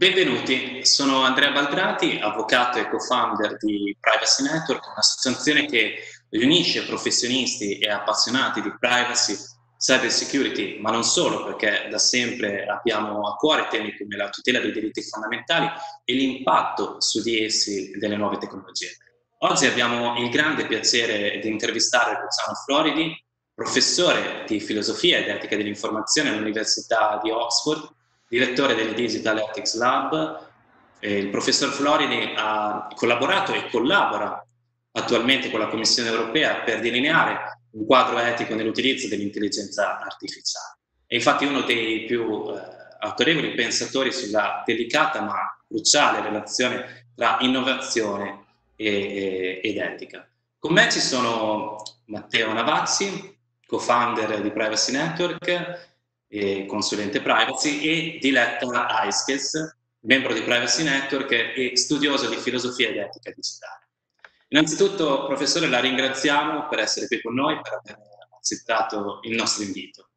Benvenuti, sono Andrea Baldrati, avvocato e co-founder di Privacy Network, un'associazione che riunisce professionisti e appassionati di privacy, cyber security, ma non solo, perché da sempre abbiamo a cuore temi come la tutela dei diritti fondamentali e l'impatto su di essi delle nuove tecnologie. Oggi abbiamo il grande piacere di intervistare Luciano Floridi, professore di filosofia ed etica dell'informazione all'Università di Oxford direttore del Digital Ethics Lab. Eh, il professor Florini ha collaborato e collabora attualmente con la Commissione europea per delineare un quadro etico nell'utilizzo dell'intelligenza artificiale. È infatti uno dei più eh, autorevoli pensatori sulla delicata ma cruciale relazione tra innovazione e, e, ed etica. Con me ci sono Matteo Navazzi, co-founder di Privacy Network, e consulente privacy, e Diletta Aiskes, membro di Privacy Network e studioso di filosofia ed etica digitale. Innanzitutto, professore, la ringraziamo per essere qui con noi, per aver accettato il nostro invito.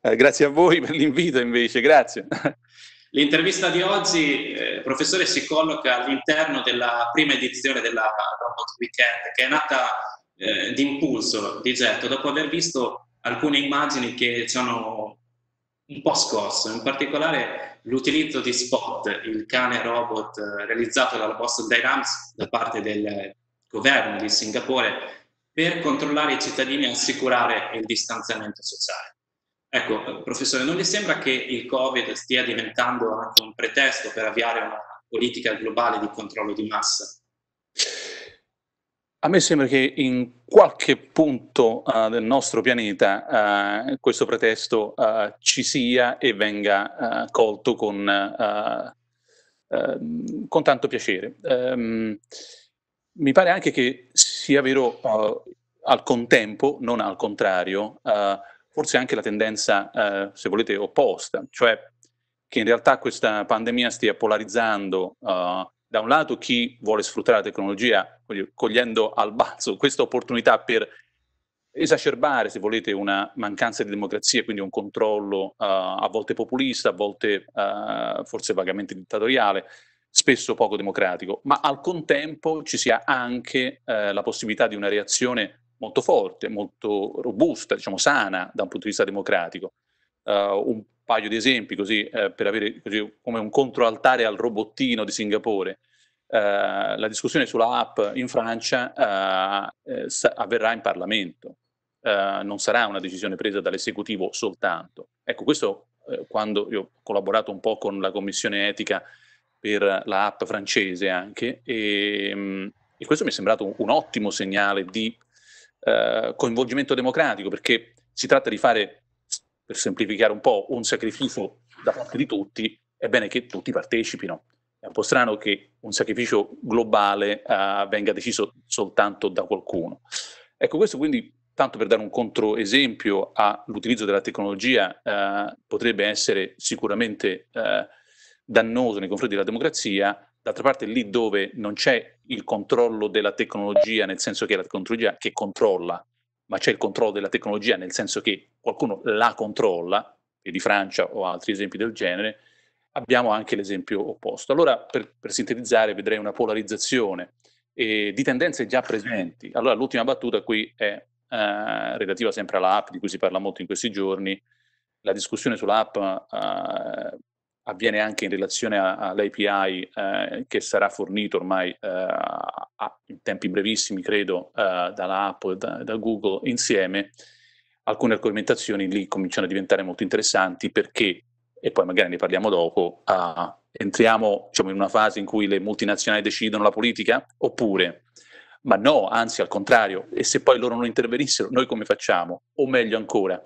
Eh, grazie a voi per l'invito invece, grazie. L'intervista di oggi, eh, professore, si colloca all'interno della prima edizione della Robot Weekend, che è nata eh, d'impulso, di getto, dopo aver visto alcune immagini che ci hanno un po' scorso, in particolare l'utilizzo di Spot, il cane robot eh, realizzato dalla Boston Dynamics da parte del governo di Singapore per controllare i cittadini e assicurare il distanziamento sociale. Ecco, eh, professore, non le sembra che il Covid stia diventando anche un pretesto per avviare una politica globale di controllo di massa? A me sembra che in qualche punto uh, del nostro pianeta uh, questo pretesto uh, ci sia e venga colto con, con, tanto piacere. Um, mi pare anche che sia vero al contempo, non al contrario, forse anche la tendenza, se volete, opposta, cioè che in realtà questa pandemia stia polarizzando da un lato chi vuole sfruttare la tecnologia cogliendo al balzo questa opportunità per esacerbare, se volete, una mancanza di democrazia, quindi un controllo uh, a volte populista, a volte uh, forse vagamente dittatoriale, spesso poco democratico, ma al contempo ci sia anche uh, la possibilità di una reazione molto forte, molto robusta, diciamo sana da un punto di vista democratico. Uh, un paio di esempi così eh, per avere così, come un controaltare al robottino di Singapore. Eh, la discussione sulla app in Francia eh, eh sa- avverrà in Parlamento, eh, non sarà una decisione presa dall'esecutivo soltanto. Ecco, questo eh, quando io ho collaborato un po' con la commissione etica per la app francese anche e, ehm, e questo mi è sembrato un, un ottimo segnale di coinvolgimento democratico perché si tratta di fare per semplificare un po', un sacrificio da parte di tutti, è bene che tutti partecipino. È un po' strano che un sacrificio globale eh, venga deciso soltanto da qualcuno. Ecco, questo quindi, tanto per dare un controesempio all'utilizzo della tecnologia, eh, potrebbe essere sicuramente eh, dannoso nei confronti della democrazia, D'altra parte, lì dove non c'è il controllo della tecnologia, nel senso che è la tecnologia che controlla ma c'è il controllo della tecnologia, nel senso che qualcuno la controlla, e di Francia o altri esempi del genere, abbiamo anche l'esempio opposto. Allora, per, per sintetizzare, vedrei una polarizzazione eh, di tendenze già presenti. Allora, l'ultima battuta qui è eh, relativa sempre all'app, di cui si parla molto in questi giorni. La discussione sull'app eh, avviene anche in relazione all'API eh, che sarà fornito ormai eh, a, in tempi brevissimi, credo, eh, dalla Apple e da, da, Google insieme, alcune argomentazioni lì cominciano a diventare molto interessanti perché, e poi magari ne parliamo dopo, entriamo diciamo, in una fase in cui le multinazionali decidono la politica oppure... Ma no, anzi al contrario, e se poi loro non intervenissero, noi come facciamo? O meglio ancora,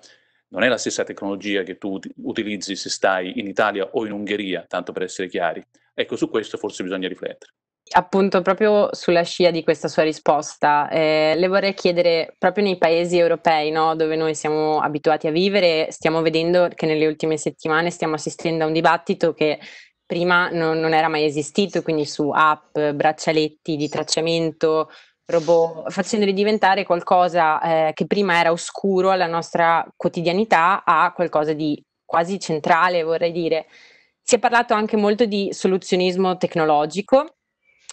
non è la stessa tecnologia che tu utilizzi se stai in Italia o in Ungheria, tanto per essere chiari. Ecco, su questo forse bisogna riflettere. Appunto, proprio sulla scia di questa sua risposta, eh, le vorrei chiedere, proprio nei paesi europei no, dove noi siamo abituati a vivere, stiamo vedendo che nelle ultime settimane stiamo assistendo a un dibattito che prima non, non, era mai esistito, quindi su app, braccialetti di tracciamento, robot, facendoli diventare qualcosa eh, che prima era oscuro alla nostra quotidianità a qualcosa di quasi centrale, vorrei dire. Si è parlato anche molto di soluzionismo tecnologico,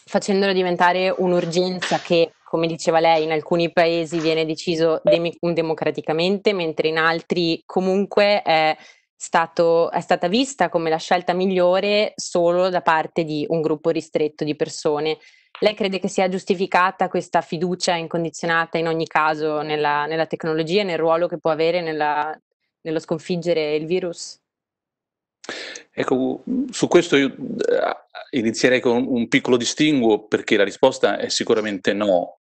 facendolo diventare un'urgenza che, come diceva lei, in alcuni paesi viene deciso dem- democraticamente, mentre in altri comunque è, stato, è stata vista come la scelta migliore solo da parte di un gruppo ristretto di persone. Lei crede che sia giustificata questa fiducia incondizionata in ogni caso nella, nella tecnologia e nel ruolo che può avere nella, nello sconfiggere il virus? Ecco, su questo io eh, inizierei con un piccolo distinguo perché la risposta è sicuramente no.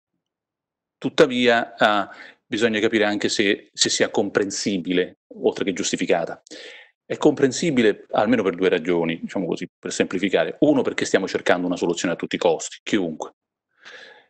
Tuttavia eh, bisogna capire anche se, se sia comprensibile, oltre che giustificata. È comprensibile almeno per due ragioni, diciamo così, per semplificare. Uno, perché stiamo cercando una soluzione a tutti i costi, chiunque.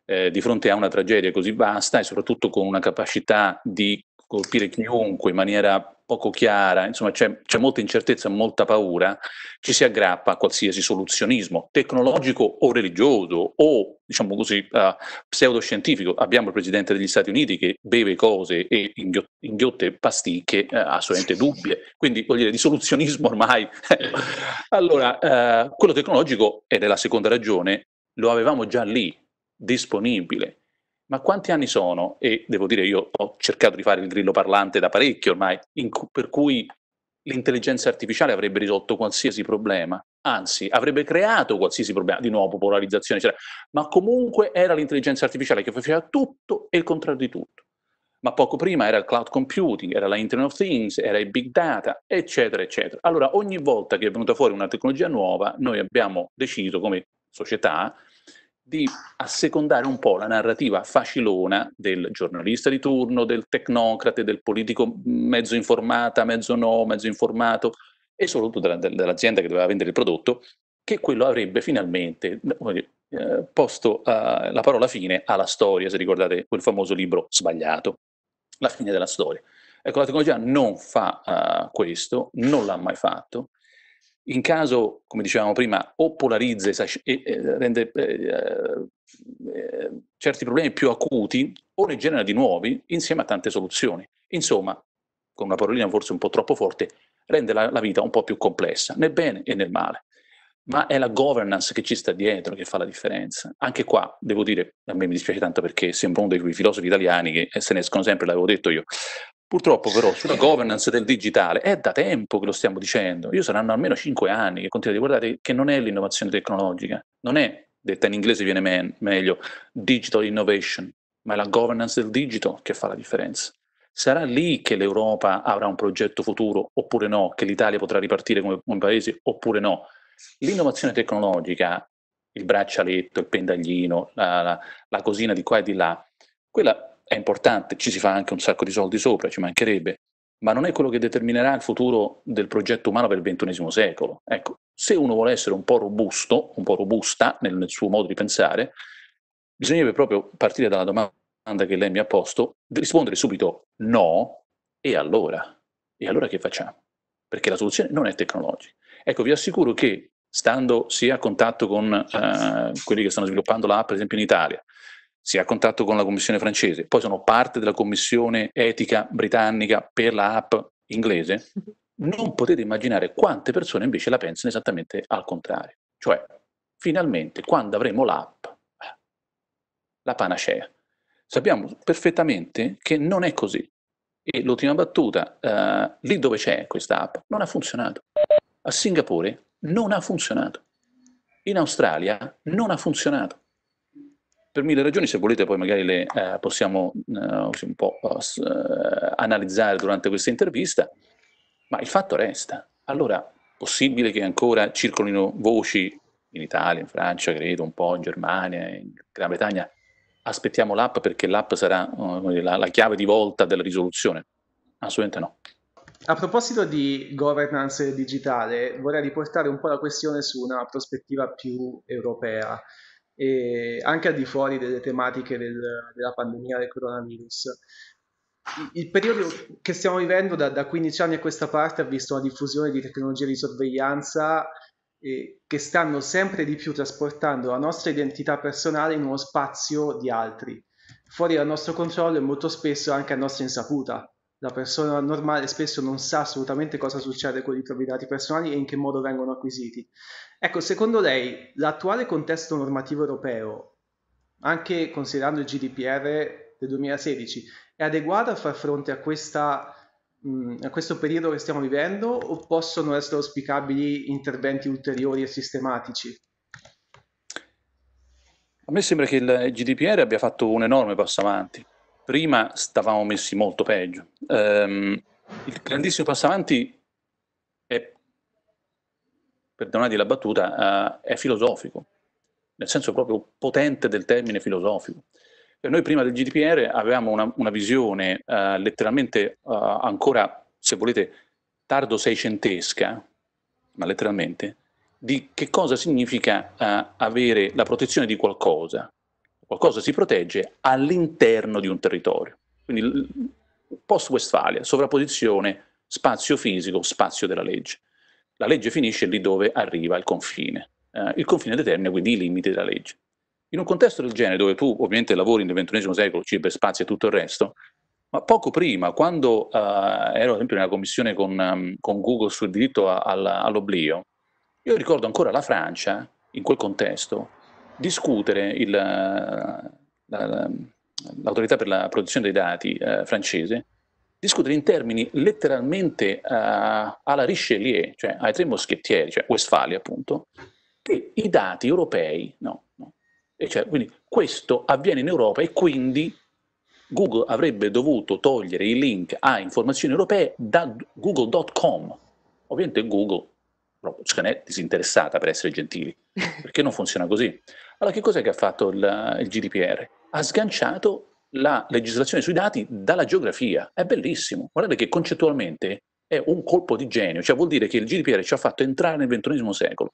Eh, di fronte a una tragedia così vasta e soprattutto con una capacità di colpire chiunque in maniera poco chiara, insomma c'è, c'è, molta incertezza, molta paura, ci si aggrappa a qualsiasi soluzionismo tecnologico o religioso o diciamo così uh, pseudoscientifico. Abbiamo il presidente degli Stati Uniti che beve cose e inghiotte, inghiotte pasticche uh, assolutamente dubbie, quindi voglio dire di soluzionismo ormai. allora, uh, quello tecnologico ed è la seconda ragione, lo avevamo già lì disponibile ma quanti anni sono? E devo dire, io ho cercato di fare il grillo parlante da parecchio ormai, cu- per cui l'intelligenza artificiale avrebbe risolto qualsiasi problema, anzi avrebbe creato qualsiasi problema, di nuovo popolarizzazione, eccetera, ma comunque era l'intelligenza artificiale che faceva tutto e il contrario di tutto. Ma poco prima era il cloud computing, era la Internet of Things, era il big data, eccetera, eccetera. Allora, ogni volta che è venuta fuori una tecnologia nuova, noi abbiamo deciso come società di assecondare un po' la narrativa facilona del giornalista di turno, del tecnocrate, del politico mezzo informata, mezzo no, mezzo informato e soprattutto della, dell'azienda che doveva vendere il prodotto, che quello avrebbe finalmente eh, posto eh, la parola fine alla storia, se ricordate quel famoso libro sbagliato, la fine della storia. Ecco, la tecnologia non fa uh, questo, non l'ha mai fatto, in caso, come dicevamo prima, o polarizza e rende eh, eh, eh, certi problemi più acuti o ne genera di nuovi insieme a tante soluzioni. Insomma, con una parolina forse un po' troppo forte, rende la, la vita un po' più complessa, nel bene e nel male. Ma è la governance che ci sta dietro che fa la differenza. Anche qua, devo dire, a me mi dispiace tanto perché sembra uno dei filosofi italiani che se ne escono sempre, l'avevo detto io, Purtroppo però sulla governance del digitale è da tempo che lo stiamo dicendo, io saranno almeno 5 anni che continuo a dire che non è l'innovazione tecnologica, non è, detta in inglese viene me- meglio, digital innovation, ma è la governance del digito che fa la differenza. Sarà lì che l'Europa avrà un progetto futuro oppure no, che l'Italia potrà ripartire come un paese oppure no. L'innovazione tecnologica, il braccialetto, il pendaglino, la, la, la cosina di qua e di là, quella è importante, ci si fa anche un sacco di soldi sopra, ci mancherebbe, ma non è quello che determinerà il futuro del progetto umano per il XXI secolo. Ecco, se uno vuole essere un po' robusto, un po' robusta nel, nel suo modo di pensare, bisognerebbe proprio partire dalla domanda che lei mi ha posto, rispondere subito no, e allora? E allora che facciamo? Perché la soluzione non è tecnologica. Ecco, vi assicuro che stando sia a contatto con eh, quelli che stanno sviluppando l'app, per esempio in Italia, si ha contatto con la commissione francese, poi sono parte della commissione etica britannica per l'app inglese, mhm. non potete immaginare quante persone invece la pensano esattamente al contrario. Cioè, finalmente, quando avremo l'app, la panacea. Sappiamo perfettamente che non è così. E l'ultima battuta, eh, lì dove c'è questa app, non ha funzionato. A Singapore non ha funzionato. In Australia non ha funzionato per mille ragioni, se volete poi magari le eh, possiamo eh, un po' eh, eh, analizzare durante questa intervista, ma il fatto resta. Allora, possibile che ancora circolino voci in Italia, in Francia, credo, un po' in Germania, in Gran Bretagna, aspettiamo l'app perché l'app sarà uh, la, la, chiave di volta della risoluzione? Assolutamente no. A proposito di governance digitale, vorrei riportare un po' la questione su una prospettiva più europea e anche al di fuori delle tematiche del, della pandemia del coronavirus. Il periodo che stiamo vivendo da, da, 15 anni a questa parte ha visto una diffusione di tecnologie di sorveglianza eh, che stanno sempre di più trasportando la nostra identità personale in uno spazio di altri, fuori dal nostro controllo e molto spesso anche a nostra insaputa la persona normale spesso non sa assolutamente cosa succede con i propri dati personali e in che modo vengono acquisiti. Ecco, secondo lei l'attuale contesto normativo europeo, anche considerando il GDPR del 2016, è adeguato a far fronte a, questa, mm, a questo periodo che stiamo vivendo o possono essere auspicabili interventi ulteriori e sistematici? A me sembra che il GDPR abbia fatto un enorme passo avanti prima stavamo messi molto peggio. Um, il grandissimo passo avanti è, perdonate la battuta, uh, è filosofico, nel senso proprio potente del termine filosofico. E noi prima del GDPR avevamo una, una visione uh, letteralmente uh, ancora, se volete, tardo seicentesca, ma letteralmente, di che cosa significa avere la protezione di qualcosa, qualcosa si protegge all'interno di un territorio. Quindi post-Westfalia, sovrapposizione spazio fisico, spazio della legge. La legge finisce lì dove arriva il confine. Eh, il confine determina quindi i limiti della legge. In un contesto del genere, dove tu ovviamente lavori nel XXI secolo, spazio e tutto il resto, ma poco prima, quando eh, ero ad esempio nella commissione con, um, con Google sul diritto a, a, all'oblio, io ricordo ancora la Francia, in quel contesto, discutere il, eh, la, l'autorità per la protezione dei dati eh, francese, discutere in termini letteralmente eh, alla Richelieu, cioè ai tre moschettieri, cioè Westfalia appunto, che i dati europei no. no. Cioè, quindi questo avviene in Europa e quindi Google avrebbe dovuto togliere i link a informazioni europee da google.com. Ovviamente Google cioè, disinteressata per essere gentili, perché non funziona così. Allora che cos'è che ha fatto il, il GDPR? Ha sganciato la legislazione sui dati dalla geografia, è bellissimo, guardate che concettualmente è un colpo di genio, cioè vuol dire che il GDPR ci ha fatto entrare nel XXI secolo,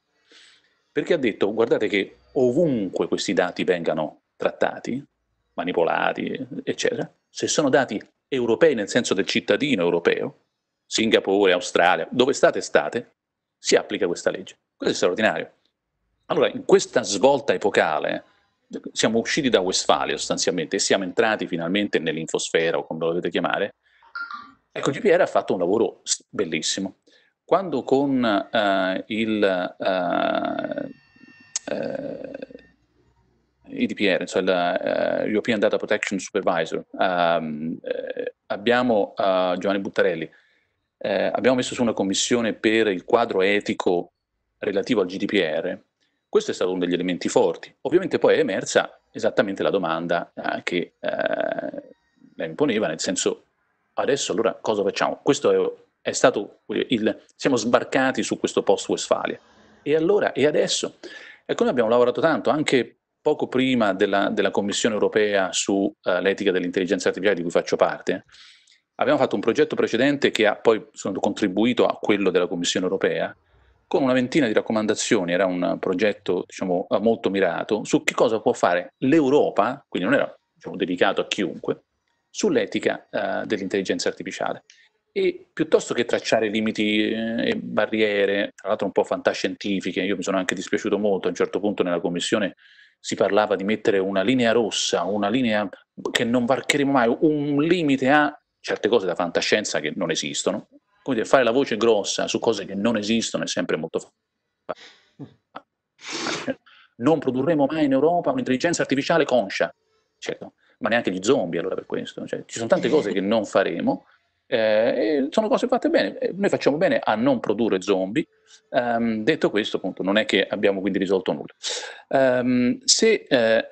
perché ha detto guardate che ovunque questi dati vengano trattati, manipolati, eccetera, se sono dati europei nel senso del cittadino europeo, Singapore, Australia, dove state state, si applica questa legge. Questo è straordinario. Allora, in questa svolta epocale, siamo usciti da Westfalia sostanzialmente e siamo entrati finalmente nell'infosfera o come lo volete chiamare. Ecco, GPR ha fatto un lavoro bellissimo. Quando con uh, il, uh, uh, eh, EDPR, eh, cioè la, European Data Protection Supervisor, um, abbiamo Giovanni Buttarelli, eh, abbiamo messo su una commissione per il quadro etico relativo al GDPR, questo è stato uno degli elementi forti. Ovviamente poi è emersa esattamente la domanda eh, che eh, lei imponeva, nel senso adesso allora cosa facciamo? Questo è, è stato il... siamo sbarcati su questo post Westfalia. E allora, e adesso? Ecco, noi abbiamo lavorato tanto, anche poco prima della, della Commissione europea sull'etica eh, uh, dell'intelligenza artificiale di cui faccio parte, Abbiamo fatto un progetto precedente che ha poi contribuito a quello della Commissione europea con una ventina di raccomandazioni, era un progetto diciamo, molto mirato, su che cosa può fare l'Europa, quindi non era diciamo, dedicato a chiunque, sull'etica eh, dell'intelligenza artificiale. E piuttosto che tracciare limiti eh, e barriere, tra l'altro un po' fantascientifiche, io mi sono anche dispiaciuto molto, a un certo punto nella commissione si parlava di mettere una linea rossa, una linea che non varcheremo mai, un limite a certe cose da fantascienza che non esistono. Come dire, fare la voce grossa su cose che non esistono è sempre molto facile. Non produrremo mai in Europa un'intelligenza artificiale conscia, certo, ma neanche gli zombie allora per questo. Cioè, ci sono tante cose che non faremo eh, sono cose fatte bene, eh, noi facciamo bene a non produrre zombie, um, detto questo appunto non è che abbiamo quindi risolto nulla. Um, se eh,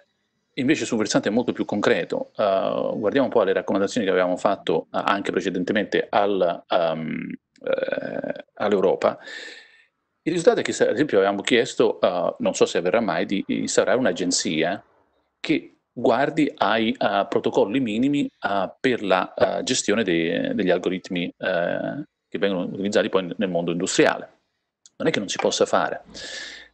invece su un versante molto più concreto. Uh, guardiamo un po' alle raccomandazioni che avevamo fatto uh, anche precedentemente al, um, uh, all'Europa. Il risultato è che, ad esempio, avevamo chiesto, non so se avverrà mai, di instaurare un'agenzia che guardi ai protocolli minimi per la gestione de- degli algoritmi che vengono utilizzati poi nel mondo industriale. Non è che non si possa fare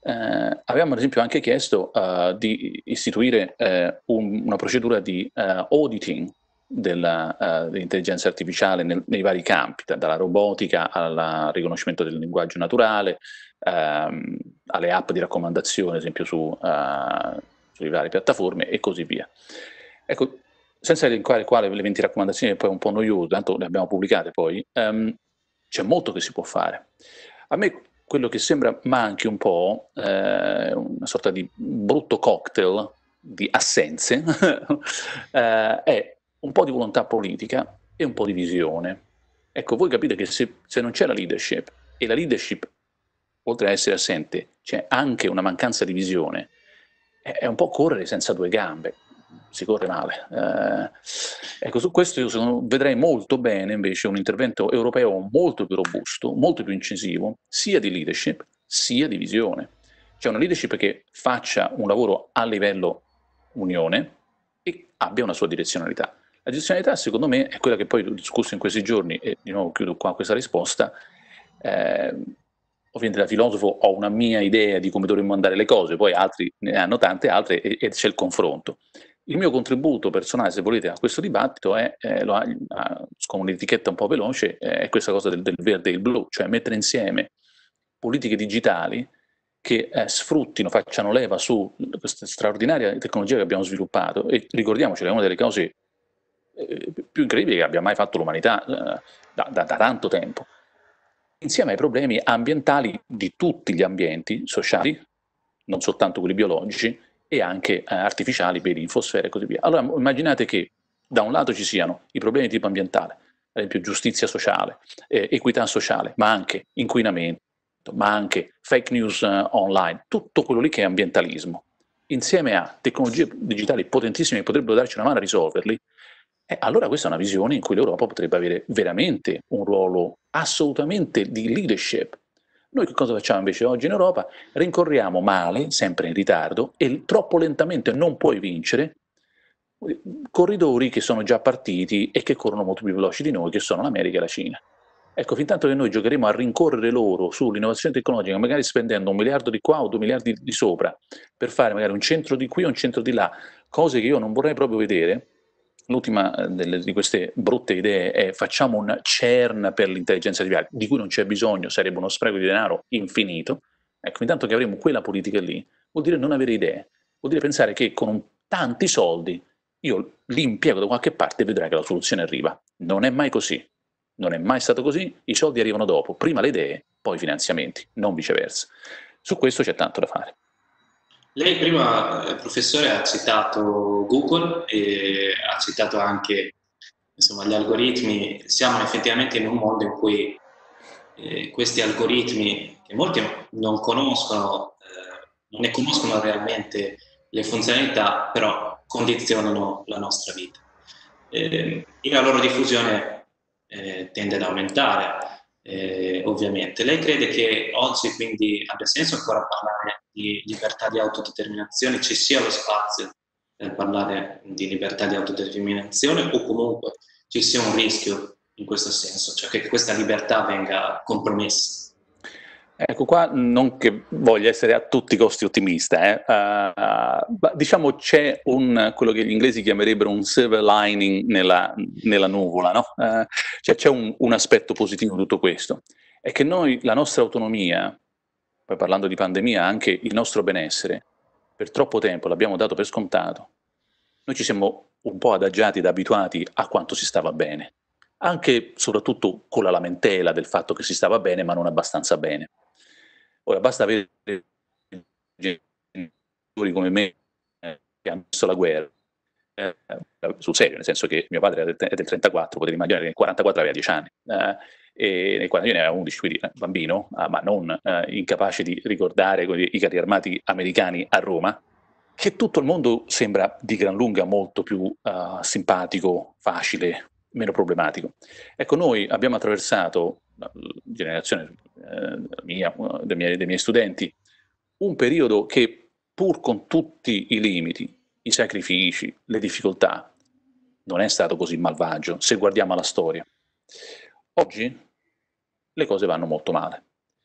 eh, avevamo ad esempio anche chiesto eh, di istituire eh, un, una procedura di eh, auditing della, eh, dell'intelligenza artificiale nel, nei vari campi, dalla robotica al riconoscimento del linguaggio naturale, ehm, alle app di raccomandazione, ad esempio su, eh, sulle varie piattaforme e così via. Ecco, senza elencare quale le 20 raccomandazioni, poi è un po' noioso, tanto le abbiamo pubblicate poi, ehm, c'è molto che si può fare. A me quello che sembra, manchi un po', eh, una sorta di brutto cocktail di assenze, eh, è un po' di volontà politica e un po' di visione. Ecco, voi capite che se, se non c'è la leadership, e la leadership, oltre ad essere assente, c'è anche una mancanza di visione, è, è un po' correre senza due gambe si corre male. Eh, ecco, su questo io sono, vedrei molto bene invece un intervento europeo molto più robusto, molto più incisivo, sia di leadership sia di visione. Cioè una leadership che faccia un lavoro a livello unione e abbia una sua direzionalità. La direzionalità secondo me è quella che poi ho discusso in questi giorni e di nuovo chiudo qua questa risposta. Eh, ovviamente da filosofo ho una mia idea di come dovremmo andare le cose, poi altri ne hanno tante altre e, e c'è il confronto. Il mio contributo personale, se volete, a questo dibattito è, eh, lo, a, con un'etichetta un po' veloce, eh, è questa cosa del, del verde e del blu, cioè mettere insieme politiche digitali che eh, sfruttino, facciano leva su questa straordinaria tecnologia che abbiamo sviluppato e ricordiamoci è una delle cose eh, più incredibili che abbia mai fatto l'umanità eh, da, da, da, tanto tempo, insieme ai problemi ambientali di tutti gli ambienti sociali, non soltanto quelli biologici, e anche eh, artificiali per infosfere e così via. Allora immaginate che da un lato ci siano i problemi di tipo ambientale, ad esempio giustizia sociale, eh, equità sociale, ma anche inquinamento, ma anche fake news eh, online, tutto quello lì che è ambientalismo, insieme a tecnologie digitali potentissime che potrebbero darci una mano a risolverli, eh, allora questa è una visione in cui l'Europa potrebbe avere veramente un ruolo assolutamente di leadership noi che cosa facciamo invece oggi in Europa? Rincorriamo male, sempre in ritardo, e troppo lentamente non puoi vincere corridori che sono già partiti e che corrono molto più veloci di noi, che sono l'America e la Cina. Ecco, fin tanto che noi giocheremo a rincorrere loro sull'innovazione tecnologica, magari spendendo un miliardo di qua o due miliardi di sopra, per fare magari un centro di qui o un centro di là, cose che io non vorrei proprio vedere, L'ultima eh, delle, di queste brutte idee è facciamo un CERN per l'intelligenza artificiale, di cui non c'è bisogno, sarebbe uno spreco di denaro infinito. Ecco, intanto che avremo quella politica lì, vuol dire non avere idee, vuol dire pensare che con tanti soldi io li impiego da qualche parte e vedrai che la soluzione arriva. Non è mai così, non è mai stato così, i soldi arrivano dopo, prima le idee, poi i finanziamenti, non viceversa. Su questo c'è tanto da fare. Lei prima, eh, professore, ha citato Google e ha citato anche insomma, gli algoritmi. Siamo effettivamente in un mondo in cui eh, questi algoritmi, che molti non conoscono, eh, non ne conoscono realmente le funzionalità, però condizionano la nostra vita. Eh, e la loro diffusione eh, tende ad aumentare eh, ovviamente. Lei crede che oggi quindi abbia senso ancora parlare di libertà di autodeterminazione, ci sia lo spazio per parlare di libertà di autodeterminazione o comunque ci sia un rischio in questo senso, cioè che questa libertà venga compromessa? Ecco qua, non che voglia essere a tutti i costi ottimista, eh, uh, uh, diciamo c'è un, quello che gli inglesi chiamerebbero un silver lining nella, nella nuvola, no? uh, cioè c'è un, un, aspetto positivo in tutto questo, è che noi, la nostra autonomia, poi parlando di pandemia, anche il nostro benessere, per troppo tempo l'abbiamo dato per scontato, noi ci siamo un po' adagiati ed abituati a quanto si stava bene anche e soprattutto con la lamentela del fatto che si stava bene ma non abbastanza bene. Ora basta avere genitori come me eh, che hanno visto la guerra, eh, eh sul serio, nel senso che mio padre era del, del 34, potete immaginare che nel 44 aveva 10 anni, eh, e nel 41 aveva 11, quindi eh, bambino, ah, ma non eh, incapace di ricordare i carri armati americani a Roma, che tutto il mondo sembra di gran lunga molto più uh, simpatico, facile, meno problematico. Ecco, noi abbiamo attraversato la generazione eh, mia, dei, miei, dei miei studenti, un periodo che pur con tutti i limiti, i sacrifici, le difficoltà, non è stato così malvagio se guardiamo alla storia. Oggi le cose vanno molto male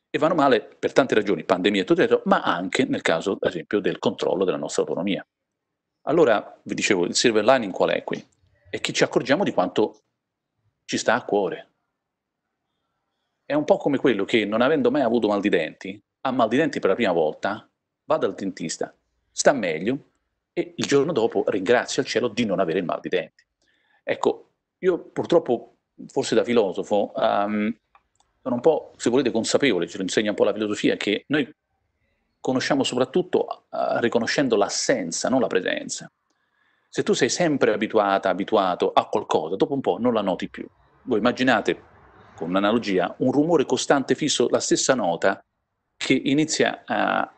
e vanno male per tante ragioni, pandemia e tutto detto, ma anche nel caso, ad esempio, del controllo della nostra autonomia. Allora, vi dicevo, il silver lining qual è qui? È che ci accorgiamo di quanto ci sta a cuore è un po' come quello che, non avendo mai avuto mal di denti, ha mal di denti per la prima volta, va dal dentista, sta meglio e il giorno dopo ringrazia il cielo di non avere il mal di denti. Ecco, io purtroppo, forse da filosofo, um, sono un po', se volete, consapevole, ce lo insegna un po' la filosofia, che noi conosciamo soprattutto uh, riconoscendo l'assenza, non la presenza. Se tu sei sempre abituata, abituato a qualcosa, dopo un po' non la noti più. Voi immaginate con un'analogia, un rumore costante fisso, la stessa nota, che inizia a,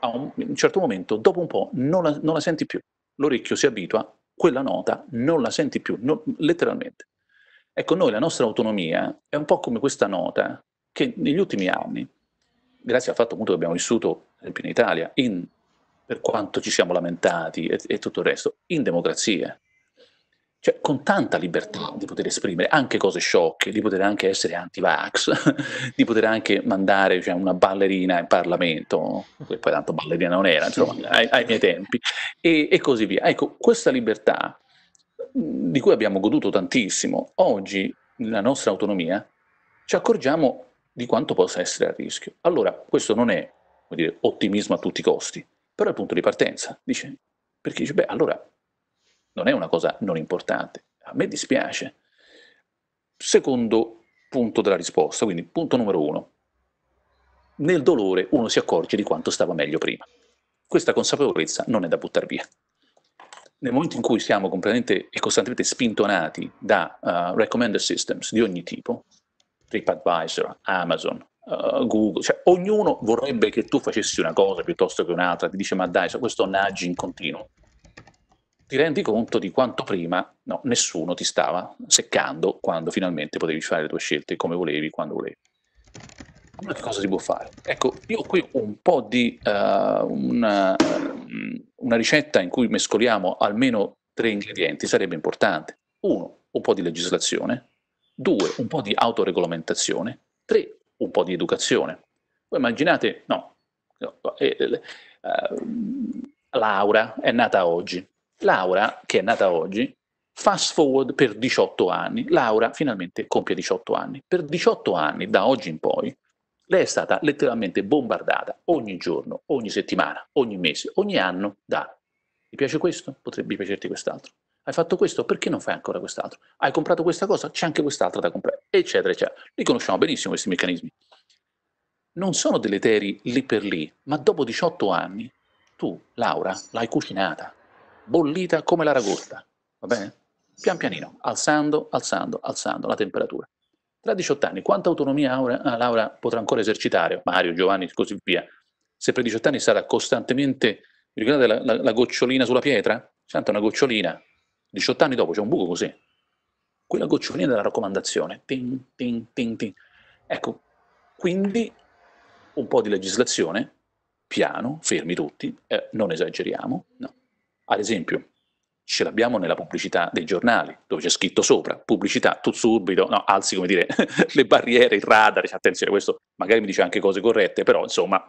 a un, un, certo momento, dopo un po' non la, non la senti più, l'orecchio si abitua, quella nota non la senti più, non, letteralmente. Ecco, noi la nostra autonomia è un po' come questa nota che negli ultimi anni, grazie al fatto appunto che abbiamo vissuto, ad esempio in Italia, in, per quanto ci siamo lamentati e, e tutto il resto, in democrazia, cioè con tanta libertà di poter esprimere anche cose sciocche, di poter anche essere anti-vax, di poter anche mandare cioè, una ballerina in Parlamento, che poi tanto ballerina non era, insomma, sì. ai, ai, miei tempi, e, e, così via. Ecco, questa libertà mm, di cui abbiamo goduto tantissimo, oggi nella nostra autonomia ci accorgiamo di quanto possa essere a rischio. Allora, questo non è dire, ottimismo a tutti i costi, però è il punto di partenza, dice, perché dice, beh, allora non è una cosa non importante. A me dispiace. Secondo punto della risposta, quindi punto numero uno. Nel dolore uno si accorge di quanto stava meglio prima. Questa consapevolezza non è da buttare via. Nel momento in cui siamo completamente e costantemente spintonati da uh, recommender systems di ogni tipo, TripAdvisor, Amazon, uh, Google, cioè ognuno vorrebbe che tu facessi una cosa piuttosto che un'altra, ti dice ma dai, so questo naggi in continuo ti rendi conto di quanto prima no, nessuno ti stava seccando quando finalmente potevi fare le tue scelte come volevi, quando volevi. Allora che cosa si può fare? Ecco, io qui un po' di uh, una, mm, una ricetta in cui mescoliamo almeno tre ingredienti, sarebbe importante. Uno, un po' di legislazione. Due, un po' di autoregolamentazione. Tre, un po' di educazione. Voi immaginate, no, eh, eh, eh, mm, Laura è nata oggi, Laura, che è nata oggi, fast forward per 18 anni. Laura finalmente compie 18 anni. Per 18 anni, da oggi in poi, lei è stata letteralmente bombardata ogni giorno, ogni settimana, ogni mese, ogni anno da ti piace questo? Potrebbe piacerti quest'altro. Hai fatto questo? Perché non fai ancora quest'altro? Hai comprato questa cosa? C'è anche quest'altra da comprare, eccetera, eccetera. Li conosciamo benissimo questi meccanismi. Non sono deleteri lì per lì, ma dopo 18 anni tu, Laura, l'hai cucinata, bollita come la l'aragosta, va bene? Pian pianino, alzando, alzando, alzando la temperatura. Tra 18 anni, quanta autonomia Laura, ah, Laura potrà ancora esercitare, Mario, Giovanni e così via, se per 18 anni sarà costantemente, vi ricordate la, la, la gocciolina sulla pietra? Senta una gocciolina, 18 anni dopo c'è un buco così. Quella gocciolina della raccomandazione. Tin, tin, tin, tin. Ecco, quindi un po' di legislazione, piano, fermi tutti, eh, non esageriamo, no. Ad esempio, ce l'abbiamo nella pubblicità dei giornali, dove c'è scritto sopra, pubblicità, tutto subito, no, alzi come dire le barriere, il radar, attenzione, questo magari mi dice anche cose corrette, però insomma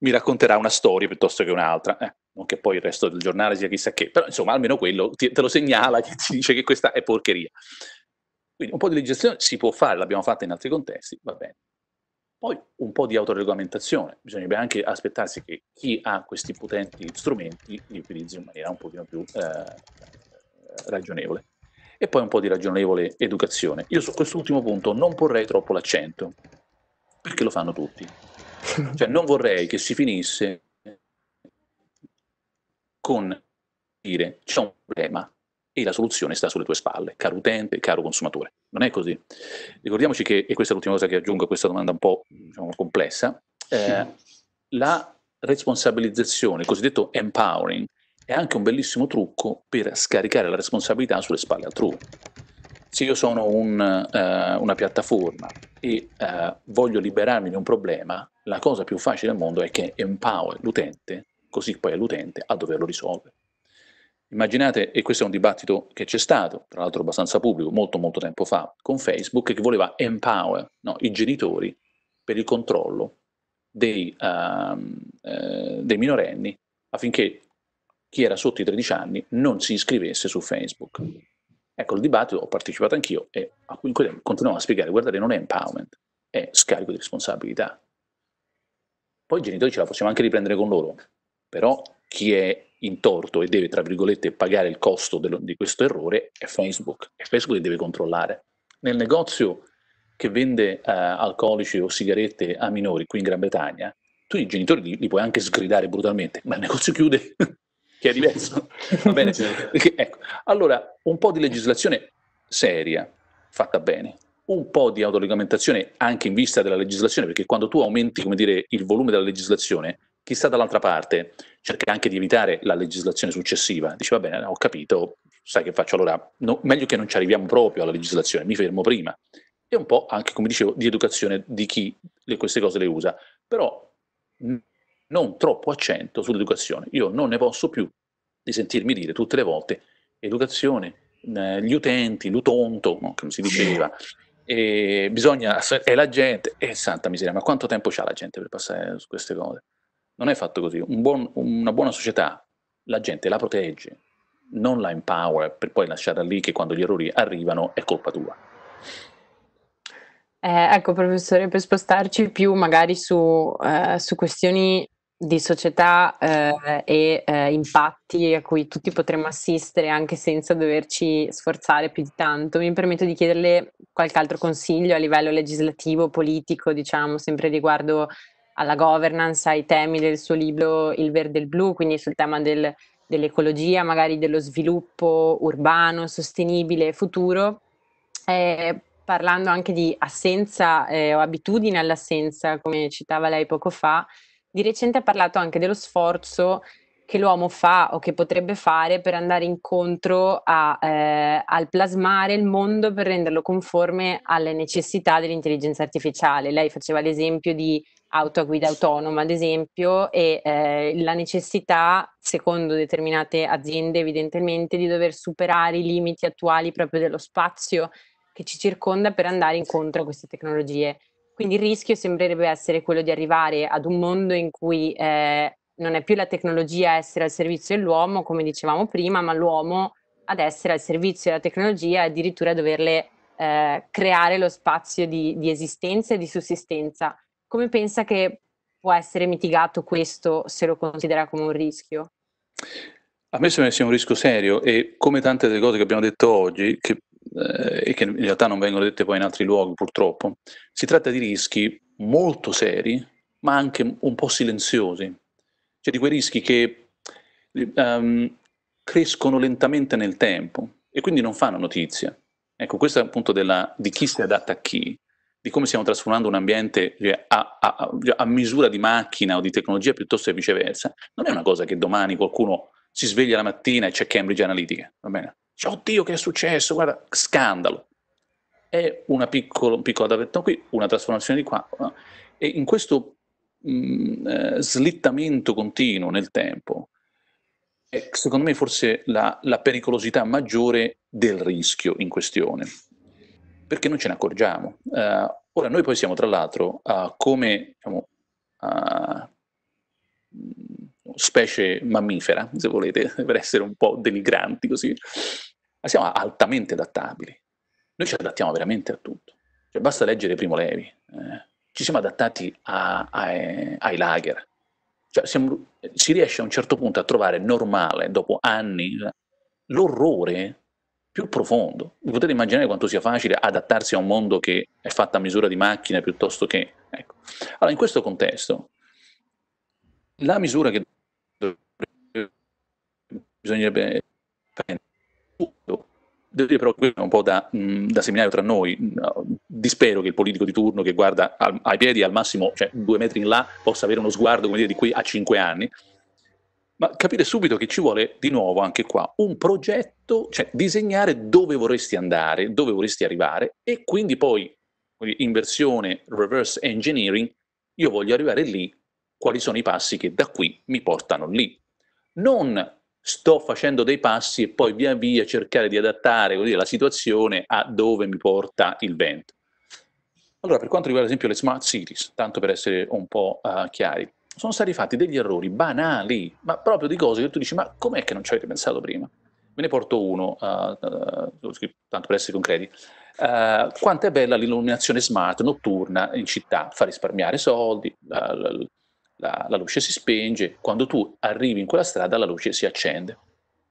mi racconterà una storia piuttosto che un'altra, eh, non che poi il resto del giornale sia chissà che, però insomma almeno quello ti, te lo segnala, che ti dice che questa è porcheria. Quindi un po' di legislazione si può fare, l'abbiamo fatta in altri contesti, va bene. Poi un po' di autoregolamentazione, bisognerebbe anche aspettarsi che chi ha questi potenti strumenti li utilizzi in maniera un pochino più eh, ragionevole. E poi un po' di ragionevole educazione. Io su quest'ultimo punto non porrei troppo l'accento, perché lo fanno tutti. Cioè non vorrei che si finisse con dire c'è un problema, e la soluzione sta sulle tue spalle, caro utente, caro consumatore. Non è così. Ricordiamoci che, e questa è l'ultima cosa che aggiungo a questa domanda un po' diciamo, complessa, eh, la responsabilizzazione, il cosiddetto empowering, è anche un bellissimo trucco per scaricare la responsabilità sulle spalle altrui. Se io sono un, eh, una piattaforma e eh, voglio liberarmi di un problema, la cosa più facile al mondo è che empower l'utente, così poi è l'utente a doverlo risolvere. Immaginate, e questo è un dibattito che c'è stato, tra l'altro abbastanza pubblico, molto molto tempo fa, con Facebook che voleva empower no, i genitori per il controllo dei, uh, eh, dei, minorenni affinché chi era sotto i 13 anni non si iscrivesse su Facebook. Ecco, il dibattito ho partecipato anch'io e continuavo a spiegare, guardate, non è empowerment, è scarico di responsabilità. Poi i genitori ce la possiamo anche riprendere con loro, però chi è in torto e deve, tra virgolette, pagare il costo dello, di questo errore è Facebook. E Facebook deve controllare. Nel negozio che vende eh, alcolici o sigarette a minori qui in Gran Bretagna, tu i genitori li, li puoi anche sgridare brutalmente, ma il negozio chiude, che è diverso. Va bene? Certo. Perché, ecco. Allora, un po' di legislazione seria, fatta bene, un po' di autoregolamentazione anche in vista della legislazione, perché quando tu aumenti dire, il volume della legislazione, chi sta dall'altra parte cerca anche di evitare la legislazione successiva. Dice, va bene, ho capito, sai che faccio? Allora, no, meglio che non ci arriviamo proprio alla legislazione, mi fermo prima. E un po' anche, come dicevo, di educazione di chi le, queste cose le usa. Però non troppo accento sull'educazione. Io non ne posso più di sentirmi dire tutte le volte educazione, eh, gli utenti, l'utonto, no, come si diceva, e bisogna, è la gente, e santa miseria, ma quanto tempo c'ha la gente per passare su queste cose? non è fatto così. Un buon, una buona società, la gente la protegge, non la empower per poi lasciarla lì che quando gli errori arrivano è colpa tua. Eh, ecco professore, per spostarci più magari su, eh, su questioni di società eh, e eh, impatti a cui tutti potremmo assistere anche senza doverci sforzare più di tanto, mi permetto di chiederle qualche altro consiglio a livello legislativo, politico, diciamo, sempre riguardo alla governance, ai temi del suo libro Il verde e il blu, quindi sul tema del, dell'ecologia, magari dello sviluppo urbano, sostenibile, futuro, eh, parlando anche di assenza eh, o abitudine all'assenza, come citava lei poco fa, di recente ha parlato anche dello sforzo che l'uomo fa o che potrebbe fare per andare incontro a, eh, al plasmare il mondo per renderlo conforme alle necessità dell'intelligenza artificiale. Lei faceva l'esempio di auto a guida autonoma, ad esempio, e eh, la necessità, secondo determinate aziende evidentemente, di dover superare i limiti attuali proprio dello spazio che ci circonda per andare incontro a queste tecnologie. Quindi il rischio sembrerebbe essere quello di arrivare ad un mondo in cui eh, non è più la tecnologia a essere al servizio dell'uomo, come dicevamo prima, ma l'uomo ad essere al servizio della tecnologia e addirittura a doverle eh, creare lo spazio di, di esistenza e di sussistenza. Come pensa che può essere mitigato questo se lo considera come un rischio? A me sembra sia un rischio serio e come tante delle cose che abbiamo detto oggi, che, eh, e che in realtà non vengono dette poi in altri luoghi purtroppo, si tratta di rischi molto seri, ma anche un po' silenziosi cioè di quei rischi che um, crescono lentamente nel tempo e quindi non fanno notizia. Ecco, questo è il punto della, di chi si adatta a chi, di come stiamo trasformando un ambiente cioè, a, a, cioè, a, misura di macchina o di tecnologia piuttosto che viceversa. Non è una cosa che domani qualcuno si sveglia la mattina e c'è Cambridge Analytica, va bene? Cioè, oddio che è successo, guarda, scandalo. È una piccola, un piccolo adattamento qui, una trasformazione di qua. E in questo mh, mm, eh, slittamento continuo nel tempo è secondo me forse la, la, pericolosità maggiore del rischio in questione, perché non ce ne accorgiamo. Uh, ora noi poi siamo tra l'altro uh, come diciamo, uh, specie mammifera, se volete, per essere un po' denigranti così, ma siamo altamente adattabili. Noi ci adattiamo veramente a tutto. Cioè, basta leggere Primo Levi. Eh ci siamo adattati a, a, ai lager. Cioè, siamo, si riesce a un certo punto a trovare normale, dopo anni, l'orrore più profondo. Potete immaginare quanto sia facile adattarsi a un mondo che è fatto a misura di macchina piuttosto che... Ecco. Allora, in questo contesto, la misura che bisognerebbe prendere Devo dire però che è un po' da, mh, da, seminario tra noi. Dispero che il politico di turno che guarda al, ai piedi al massimo cioè, due metri in là possa avere uno sguardo come dire, di qui a cinque anni. Ma capire subito che ci vuole di nuovo anche qua un progetto, cioè disegnare dove vorresti andare, dove vorresti arrivare e quindi poi in versione reverse engineering io voglio arrivare lì, quali sono i passi che da qui mi portano lì. Non sto facendo dei passi e poi via via cercare di adattare dire, la situazione a dove mi porta il vento. Allora, per quanto riguarda ad esempio le smart cities, tanto per essere un po' uh, chiari, sono stati fatti degli errori banali, ma proprio di cose che tu dici, ma com'è che non ci avete pensato prima? Me ne porto uno, uh, uh, tanto per essere concreti. quanto è bella l'illuminazione smart notturna in città, fa risparmiare soldi, la, la luce si spenge, quando tu arrivi in quella strada la luce si accende.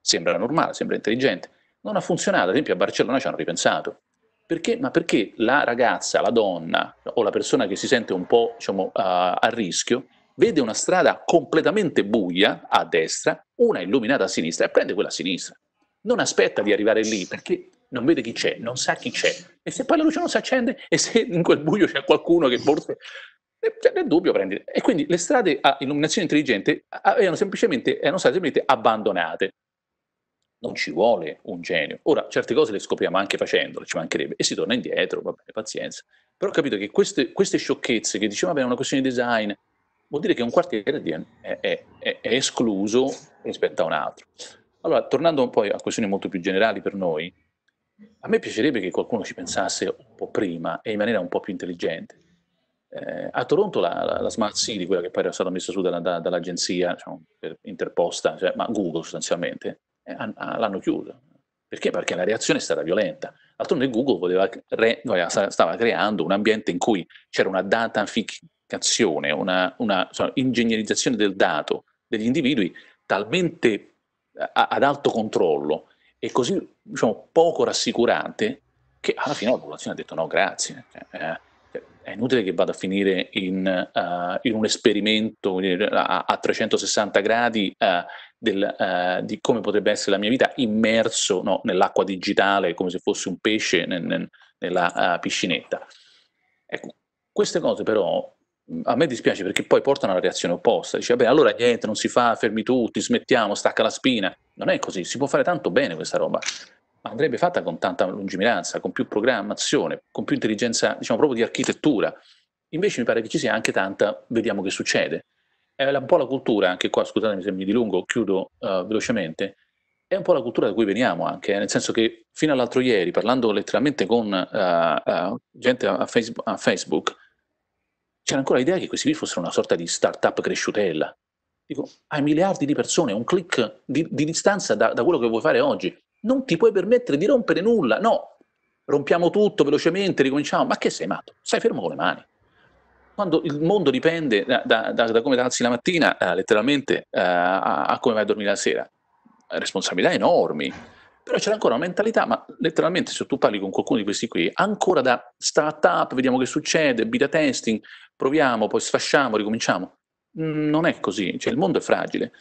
Sembra normale, sembra intelligente. Non ha funzionato, ad esempio a Barcellona ci hanno ripensato. Perché? Ma perché la ragazza, la donna o la persona che si sente un po' diciamo, uh, a rischio vede una strada completamente buia a destra, una illuminata a sinistra e prende quella a sinistra. Non aspetta di arrivare lì perché non vede chi c'è, non sa chi c'è. E se poi la luce non si accende e se in quel buio c'è qualcuno che forse cioè, nel dubbio prendi. E quindi le strade a illuminazione intelligente erano semplicemente, erano eh, state semplicemente abbandonate. Non ci vuole un genio. Ora, certe cose le scopriamo anche facendole, ci mancherebbe, e si torna indietro, va bene, pazienza. Però ho capito che queste, queste sciocchezze che dicevano, vabbè, è una questione di design, vuol dire che un quartiere è, è, è, è escluso rispetto a un altro. Allora, tornando poi a questioni molto più generali per noi, a me piacerebbe che qualcuno ci pensasse un po' prima e in maniera un po' più intelligente eh, a Toronto la, la, la, Smart City, quella che poi era stata messa su dalla, da, dall'agenzia diciamo, interposta, cioè, ma Google sostanzialmente, eh, a, a, ah, l'hanno chiusa. Perché? Perché la reazione è stata violenta. Altrimenti Google voleva, re, voleva, stava creando un ambiente in cui c'era una dataficazione, una, una insomma, ingegnerizzazione del dato degli individui talmente eh, a, ad alto controllo e così diciamo, poco rassicurante che alla fine la popolazione ha detto no grazie. Cioè, eh, è inutile che vada a finire in, uh, in un esperimento a, a 360 gradi uh, del, uh, di come potrebbe essere la mia vita immerso no, nell'acqua digitale come se fossi un pesce nel, nel, nella piscinetta. Ecco, queste cose però mm, a me dispiace perché poi portano alla reazione opposta. Dice, vabbè, allora niente, non si fa, fermi tutti, smettiamo, stacca la spina. Non è così, si può fare tanto bene questa roba andrebbe fatta con tanta lungimiranza, con più programmazione, con più intelligenza, diciamo proprio di architettura. Invece mi pare che ci sia anche tanta, vediamo che succede. È un po' la cultura, anche qua, scusatemi se mi dilungo, chiudo uh, velocemente, è un po' la cultura da cui veniamo anche, eh, nel senso che fino all'altro ieri, parlando letteralmente con uh, uh, gente a Facebook, a Facebook, c'era ancora l'idea che questi qui fossero una sorta di start-up cresciutella. Dico, hai miliardi di persone, un click di, di distanza da, da quello che vuoi fare oggi non ti puoi permettere di rompere nulla, no, rompiamo tutto velocemente, ricominciamo, ma che sei matto? Stai fermo con le mani. Quando il mondo dipende da, da, da, come ti alzi la mattina, eh, letteralmente, eh, a, a, come vai a dormire la sera, responsabilità enormi, però c'è ancora una mentalità, ma letteralmente se tu parli con qualcuno di questi qui, ancora da start-up, vediamo che succede, beta testing, proviamo, poi sfasciamo, ricominciamo. Non è così, cioè il mondo è fragile.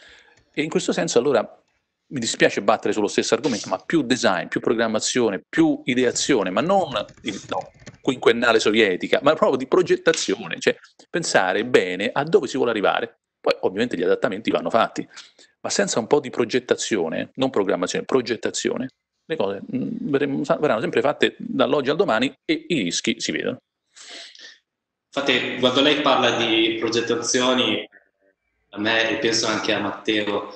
E in questo senso allora mi dispiace battere sullo stesso argomento, ma più design, più programmazione, più ideazione, ma non il, no, quinquennale sovietica, ma proprio di progettazione, cioè pensare bene a dove si vuole arrivare. Poi ovviamente gli adattamenti vanno fatti, ma senza un po' di progettazione, non programmazione, progettazione, le cose mm, verranno sempre fatte dall'oggi al domani e i rischi si vedono. Infatti, quando lei parla di progettazioni, a me e penso anche a Matteo,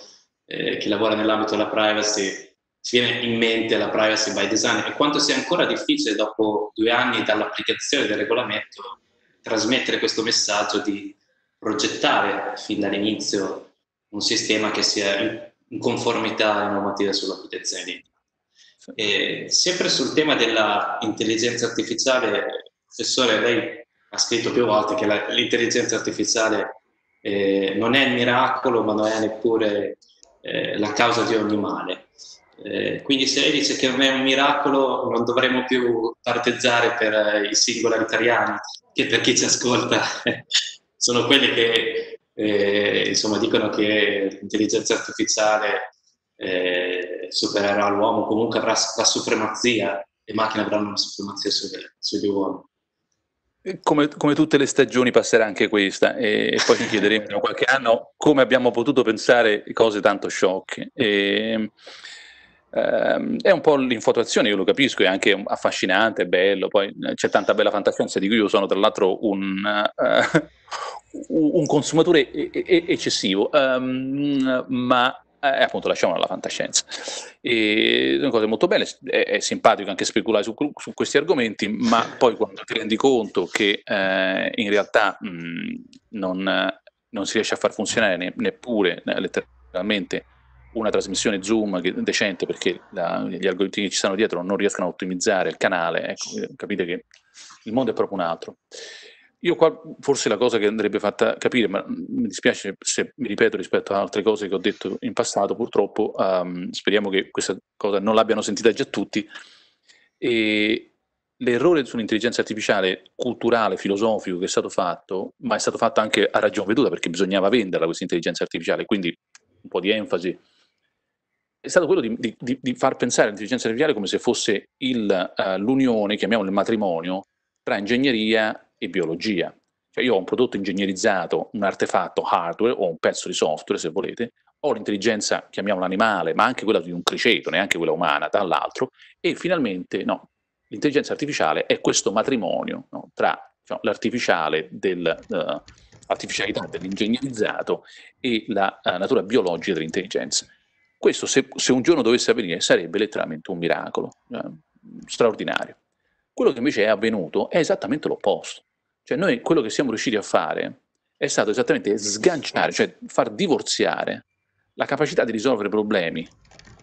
eh, che lavora nell'ambito della privacy si viene in mente la privacy by design e quanto sia ancora difficile dopo due anni dall'applicazione del regolamento trasmettere questo messaggio di progettare fin dall'inizio un sistema che sia in conformità alle normative sulla protezione dei dati. sempre sul tema dell'intelligenza artificiale, professore, lei ha scritto più volte che la, l'intelligenza artificiale eh, non è il miracolo, ma non è neppure eh, la causa di ogni male. Eh, quindi se lei dice che non è un miracolo, non dovremmo più parteggiare per eh, i singoli italiani, che per chi ci ascolta sono quelli che eh, insomma, dicono che l'intelligenza artificiale eh, supererà l'uomo, comunque avrà la supremazia, le macchine avranno la supremazia sugli uomini. Come, come, tutte le stagioni passerà anche questa e, poi ci chiederemo da qualche anno come abbiamo potuto pensare cose tanto sciocche. E, ehm, è un po' l'infatuazione, io lo capisco, è anche affascinante, è bello, poi eh, c'è tanta bella fantascienza di cui io sono tra l'altro un, uh, un consumatore e- e- eccessivo, um, ma eh, eh, appunto lasciamola alla fantascienza. E sono cose molto belle, è, è simpatico anche speculare su, su, questi argomenti, ma poi quando ti rendi conto che eh, in realtà mh, non, non, si riesce a far funzionare ne, neppure né, eh, letteralmente una trasmissione Zoom che, decente perché la, gli algoritmi che ci stanno dietro non riescono a ottimizzare il canale, ecco, capite che il mondo è proprio un altro. Io qua forse la cosa che andrebbe fatta capire, ma mi dispiace se mi ripeto rispetto a altre cose che ho detto in passato, purtroppo um, speriamo che questa cosa non l'abbiano sentita già tutti. E l'errore sull'intelligenza artificiale culturale, filosofico che è stato fatto, ma è stato fatto anche a ragion veduta perché bisognava venderla questa intelligenza artificiale, quindi un po' di enfasi, è stato quello di, di, di far pensare all'intelligenza artificiale come se fosse il, uh, l'unione, chiamiamolo il matrimonio, tra ingegneria e biologia. Cioè io ho un prodotto ingegnerizzato, un artefatto hardware o un pezzo di software, se volete, ho l'intelligenza, chiamiamola animale, ma anche quella di un criceto, neanche quella umana, dall'altro, e finalmente no, l'intelligenza artificiale è questo matrimonio no, tra diciamo, l'artificiale del, uh, dell'ingegnerizzato e la uh, natura biologica dell'intelligenza. Questo, se, se, un giorno dovesse avvenire, sarebbe letteralmente un miracolo eh, straordinario. Quello che invece è avvenuto è esattamente l'opposto. Cioè noi quello che siamo riusciti a fare è stato esattamente sganciare, cioè far divorziare la capacità di risolvere problemi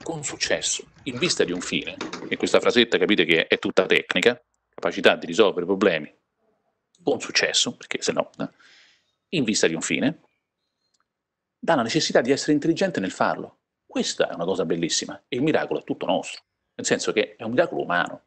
con successo, in vista di un fine. E questa frasetta capite che è tutta tecnica, capacità di risolvere problemi con successo, perché se no, in vista di un fine, dalla necessità di essere intelligente nel farlo. Questa è una cosa bellissima e il miracolo è tutto nostro, nel senso che è un miracolo umano.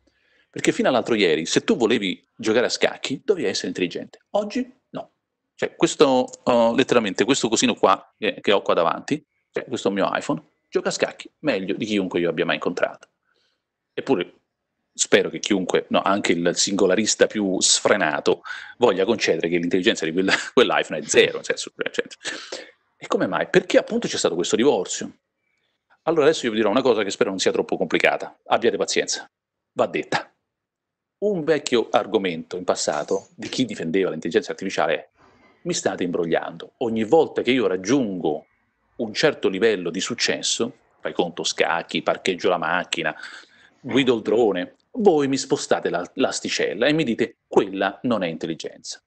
Perché fino all'altro ieri, se tu volevi giocare a scacchi, dovevi essere intelligente. Oggi no. Cioè, questo, oh, letteralmente, questo cosino qua eh, che ho qua davanti, cioè questo mio iPhone, gioca a scacchi meglio di chiunque io abbia mai incontrato. Eppure spero che chiunque, no, anche il singolarista più sfrenato, voglia concedere che l'intelligenza di quella, quell'iPhone è zero. Senso, cioè, cioè e come mai? Perché appunto c'è stato questo divorzio. Allora adesso io vi dirò una cosa che spero non sia troppo complicata. Abbiate pazienza, va detta un vecchio argomento in passato di chi difendeva l'intelligenza artificiale è mi state imbrogliando. Ogni volta che io raggiungo un certo livello di successo, fai conto scacchi, parcheggio la macchina, guido il drone, voi mi spostate l'asticella e mi dite quella non è intelligenza.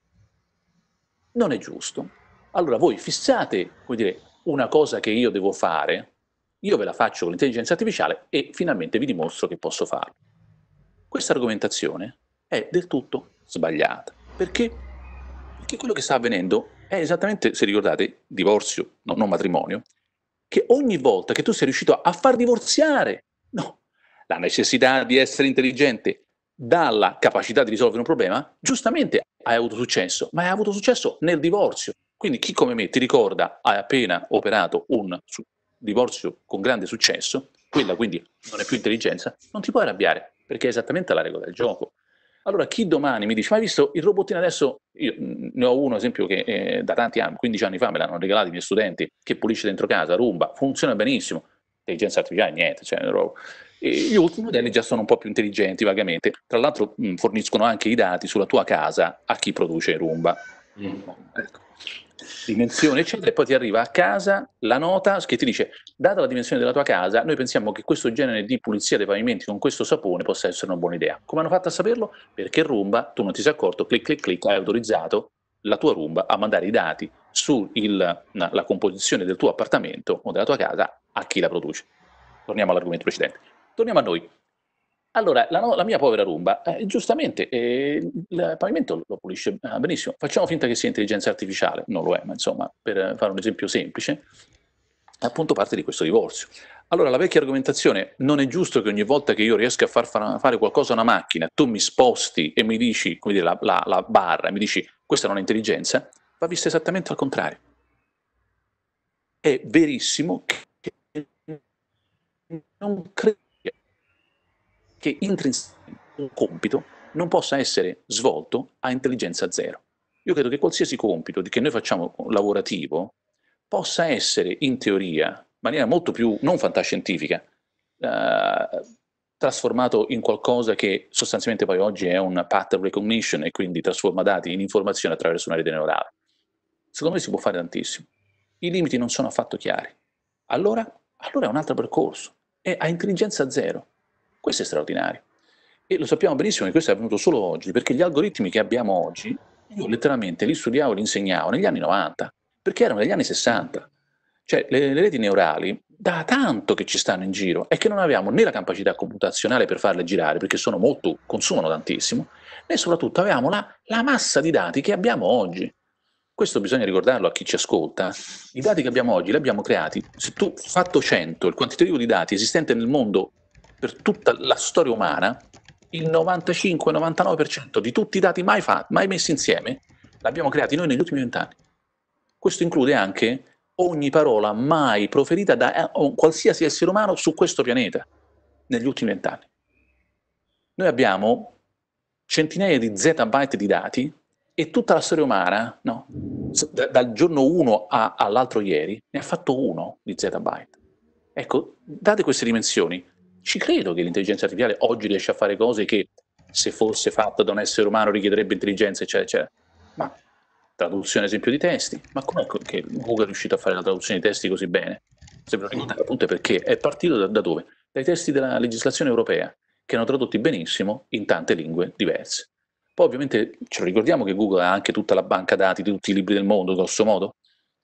Non è giusto. Allora voi fissate, come dire, una cosa che io devo fare, io ve la faccio con l'intelligenza artificiale e finalmente vi dimostro che posso farlo. Questa argomentazione è del tutto sbagliata. Perché? Perché quello che sta avvenendo è esattamente, se ricordate, divorzio, no, non matrimonio, che ogni volta che tu sei riuscito a far divorziare no, la necessità di essere intelligente dalla capacità di risolvere un problema, giustamente hai avuto successo, ma hai avuto successo nel divorzio. Quindi chi come me ti ricorda hai appena operato un divorzio con grande successo, quella quindi non è più intelligenza, non ti puoi arrabbiare, perché è esattamente la regola del gioco. Allora chi domani mi dice, ma hai visto il robottino adesso, io mm, ne ho uno esempio che eh, da tanti anni, 15 anni fa me l'hanno regalato i miei studenti, che pulisce dentro casa, rumba, funziona benissimo, intelligenza artificiale niente, cioè, e gli ultimi modelli già sono un po' più intelligenti vagamente, tra l'altro mh, mm, forniscono anche i dati sulla tua casa a chi produce rumba. Mm. Ecco dimensione, eccetera, e poi ti arriva a casa la nota che ti dice, data la dimensione della tua casa, noi pensiamo che questo genere di pulizia dei pavimenti con questo sapone possa essere una buona idea. Come hanno fatto a saperlo? Perché Roomba, tu non ti sei accorto, clic, clic, clic, hai autorizzato la tua Roomba a mandare i dati sulla composizione del tuo appartamento o della tua casa a chi la produce. Torniamo all'argomento precedente. Torniamo a noi. Allora, la, no, la mia povera rumba, eh, giustamente, eh, il pavimento lo pulisce ah, benissimo. Facciamo finta che sia intelligenza artificiale, non lo è, ma insomma, per fare un esempio semplice, è appunto parte di questo divorzio. Allora la vecchia argomentazione, non è giusto che ogni volta che io riesco a far fare qualcosa a una macchina, tu mi sposti e mi dici, come dire, la, la, la barra, e mi dici questa non è intelligenza, va vista esattamente al contrario. È verissimo che non credo che intrinsecamente un compito non possa essere svolto a intelligenza zero. Io credo che qualsiasi compito che noi facciamo lavorativo possa essere in teoria, in maniera molto più non fantascientifica, eh, trasformato in qualcosa che sostanzialmente poi oggi è un pattern recognition e quindi trasforma dati in informazione attraverso una rete neurale. Secondo me si può fare tantissimo. I limiti non sono affatto chiari. Allora, allora è un altro percorso, è a intelligenza zero. Questo è straordinario. E lo sappiamo benissimo che questo è avvenuto solo oggi, perché gli algoritmi che abbiamo oggi, io letteralmente li studiavo e li insegnavo negli anni 90, perché erano negli anni 60. Cioè le, le reti neurali da tanto che ci stanno in giro è che non avevamo né la capacità computazionale per farle girare, perché sono molto, consumano tantissimo, né soprattutto avevamo la, la massa di dati che abbiamo oggi questo bisogna ricordarlo a chi ci ascolta, i dati che abbiamo oggi li abbiamo creati, se tu fatto 100, il quantitativo di dati esistente nel mondo per tutta la storia umana, il 95-99% di tutti i dati mai, fatti, mai messi insieme l'abbiamo creati noi negli ultimi vent'anni. Questo include anche ogni parola mai proferita da eh, qualsiasi essere umano su questo pianeta negli ultimi vent'anni. Noi abbiamo centinaia di zettabyte di dati e tutta la storia umana, no, da, dal giorno 1 all'altro ieri, ne ha fatto uno di zettabyte. Ecco, date queste dimensioni, ci credo che l'intelligenza artificiale oggi riesce a fare cose che se fosse fatta da un essere umano richiederebbe intelligenza, eccetera, eccetera. Ma traduzione, esempio, di testi, ma com'è che Google è riuscito a fare la traduzione di testi così bene? Se ve lo ricordate, appunto è perché è partito da, da dove? Dai testi della legislazione europea, che hanno tradotti benissimo in tante lingue diverse. Poi ovviamente ce lo ricordiamo che Google ha anche tutta la banca dati di tutti i libri del mondo, grosso modo.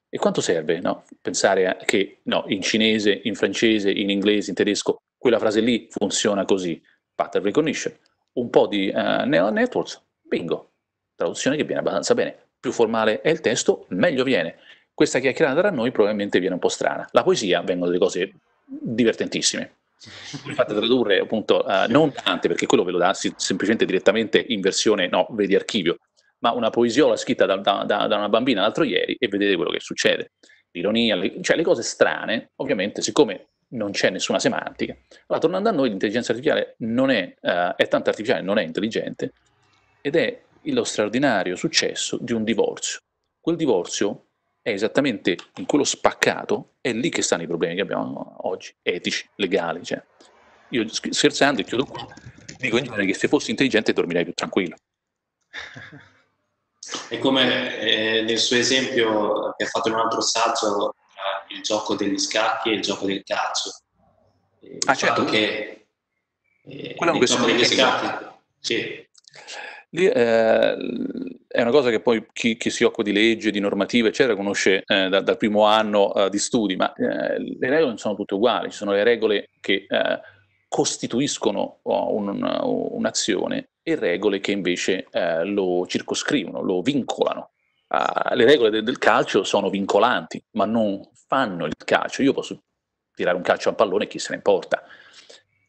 E quanto serve no? pensare che no, in cinese, in francese, in inglese, in tedesco quella frase lì funziona così, pattern recognition, un po' di eh, neural networks, bingo, traduzione che viene abbastanza bene, più formale è il testo, meglio viene. Questa chiacchierata tra noi probabilmente viene un po' strana. La poesia vengono delle cose divertentissime. Fate tradurre appunto eh, non tante, perché quello ve lo dà semplicemente direttamente in versione, no, vedi archivio, ma una poesiola scritta da, da, da una bambina l'altro ieri e vedete quello che succede l'ironia, le, cioè le cose strane, ovviamente, siccome non c'è nessuna semantica. Allora, tornando a noi, l'intelligenza artificiale non è, eh, è tanto artificiale, non è intelligente, ed è lo straordinario successo di un divorzio. Quel divorzio è esattamente in quello spaccato, è lì che stanno i problemi che abbiamo oggi, etici, legali. Cioè. Io scherzando e chiudo qua, dico in genere che se fossi intelligente dormirei più tranquillo. E come eh, nel suo esempio che ha fatto in un altro saggio, il gioco degli scacchi e il gioco del calcio. Eh, ah, diciamo certo. Che, eh, Quello è un gioco degli scacchi. Sì. Lì, eh, è una cosa che poi chi, chi, si occupa di legge, di normative, eccetera, conosce eh, da, dal primo anno eh, di studi, ma eh, le regole non sono tutte uguali, ci sono le regole che eh, costituiscono oh, un, un, un'azione e regole che invece lo circoscrivono, lo vincolano uh, le regole de- del calcio sono vincolanti, ma non fanno il calcio. Io posso tirare un calcio a pallone chi se ne importa.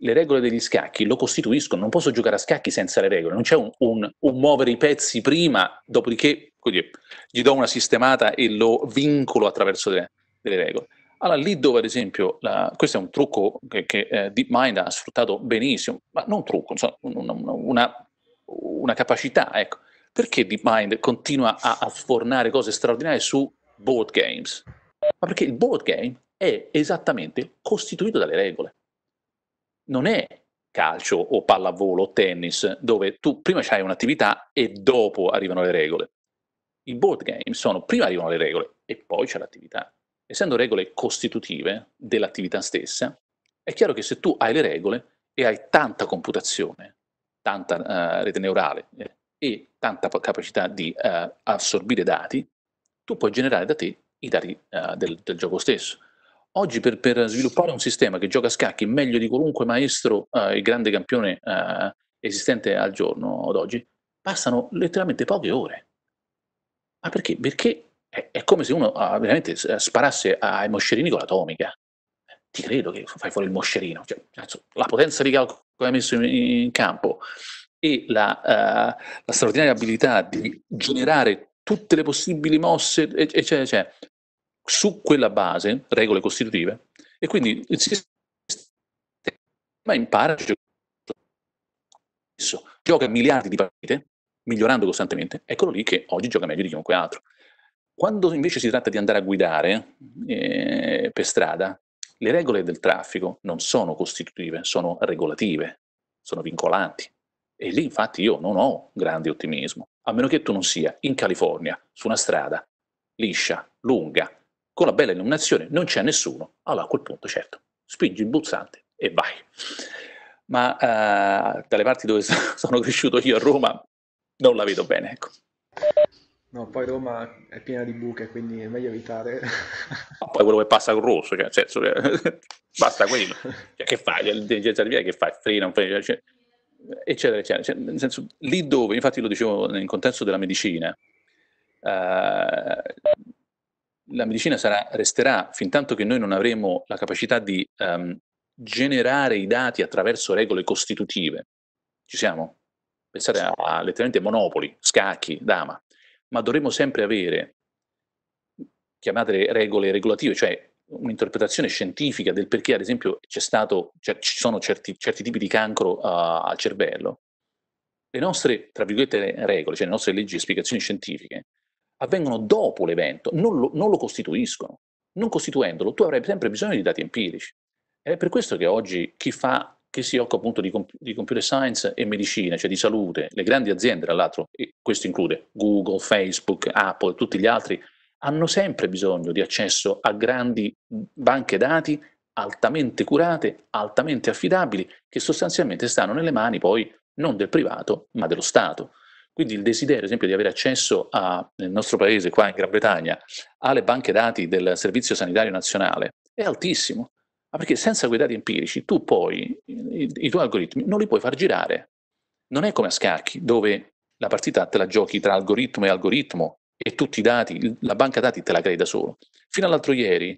Le regole degli scacchi lo costituiscono, non posso giocare a scacchi senza le regole, non c'è un, un, un muovere i pezzi prima, dopodiché quindi, gli do una sistemata e lo vincolo attraverso de- delle regole. Allora, lì dove, ad esempio, la, questo è un trucco che, che eh, DeepMind ha sfruttato benissimo, ma non un trucco, insomma, una, una, una capacità, ecco, perché DeepMind continua a, a fornare cose straordinarie su board games? Ma perché il board game è esattamente costituito dalle regole. Non è calcio o pallavolo o tennis, dove tu prima c'hai un'attività e dopo arrivano le regole. I board game sono prima arrivano le regole e poi c'è l'attività. Essendo regole costitutive dell'attività stessa, è chiaro che se tu hai le regole e hai tanta computazione, tanta uh, rete neurale, eh, e tanta capacità di eh, assorbire dati, tu puoi generare da te i dati eh, del, del, gioco stesso. Oggi per, per, sviluppare un sistema che gioca a scacchi meglio di qualunque maestro eh, e grande campione eh, esistente al giorno d'oggi, passano letteralmente poche ore. Ma perché? Perché è, è come se uno ah, veramente sparasse ai moscerini con l'atomica ti credo che fai fuori il moscerino, cioè, la potenza di calcolo che hai messo in, in campo, e la, uh, la straordinaria abilità di generare tutte le possibili mosse, eccetera, eccetera, cioè, cioè, su quella base, regole costitutive, e quindi il sistema impara a giocare, gioca miliardi di partite, migliorando costantemente, eccolo lì che oggi gioca meglio di chiunque altro. Quando invece si tratta di andare a guidare eh, per strada, le regole del traffico non sono costitutive, sono regolative, sono vincolanti. E lì infatti io non ho grande ottimismo, a meno che tu non sia in California, su una strada liscia, lunga, con la bella illuminazione, non c'è nessuno, allora a quel punto certo, spingi il pulsante e vai. Ma eh, dalle parti dove sono cresciuto io a Roma non la vedo bene, ecco. No, poi Roma è piena di buche, quindi è meglio evitare. Ma poi quello che passa con rosso, cioè, nel basta quello. Cioè, che fai? Cioè, che fai? Frena, frena. Cioè, eccetera, eccetera. Cioè, nel senso, lì dove, infatti lo dicevo nel contesto della medicina, eh, la medicina sarà, resterà fin tanto che noi non avremo la capacità di ehm, generare i dati attraverso regole costitutive. Ci siamo? Pensate a, a letteralmente monopoli, scacchi, dama, ma dovremo sempre avere chiamate regole regolative, cioè un'interpretazione scientifica del perché, ad esempio, stato, cioè, ci sono certi, certi, tipi di cancro uh, al cervello, le nostre, tra virgolette, regole, cioè le nostre leggi e spiegazioni scientifiche, avvengono dopo l'evento, non lo, non lo costituiscono. Non costituendolo, tu avrai sempre bisogno di dati empirici. Ed è per questo che oggi chi fa che si occupa appunto di, comp- di, computer science e medicina, cioè di salute, le grandi aziende, tra l'altro, e questo include Google, Facebook, Apple, tutti gli altri, hanno sempre bisogno di accesso a grandi banche dati altamente curate, altamente affidabili, che sostanzialmente stanno nelle mani poi non del privato ma dello Stato. Quindi il desiderio, ad esempio, di avere accesso a, nel nostro paese, qua in Gran Bretagna, alle banche dati del Servizio Sanitario Nazionale è altissimo, ma perché senza quei dati empirici tu poi i, i tuoi algoritmi non li puoi far girare. Non è come a scacchi, dove la partita te la giochi tra algoritmo e algoritmo, e tutti i dati, la banca dati te la crei da solo. Fino all'altro ieri,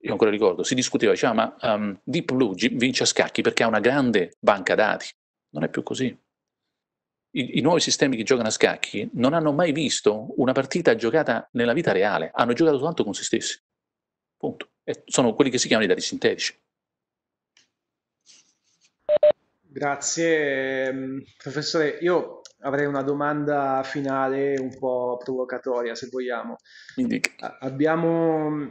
io ancora ricordo, si discuteva, diceva, ma um, ehm, Deep Blue vince a scacchi perché ha una grande banca dati. Non è più così. I, I, nuovi sistemi che giocano a scacchi non hanno mai visto una partita giocata nella vita reale, hanno giocato soltanto con se stessi. Punto. E sono quelli che si chiamano i dati sintetici. Grazie, ehm, professore. Io avrei una domanda finale un po' provocatoria, se vogliamo. A- abbiamo mm,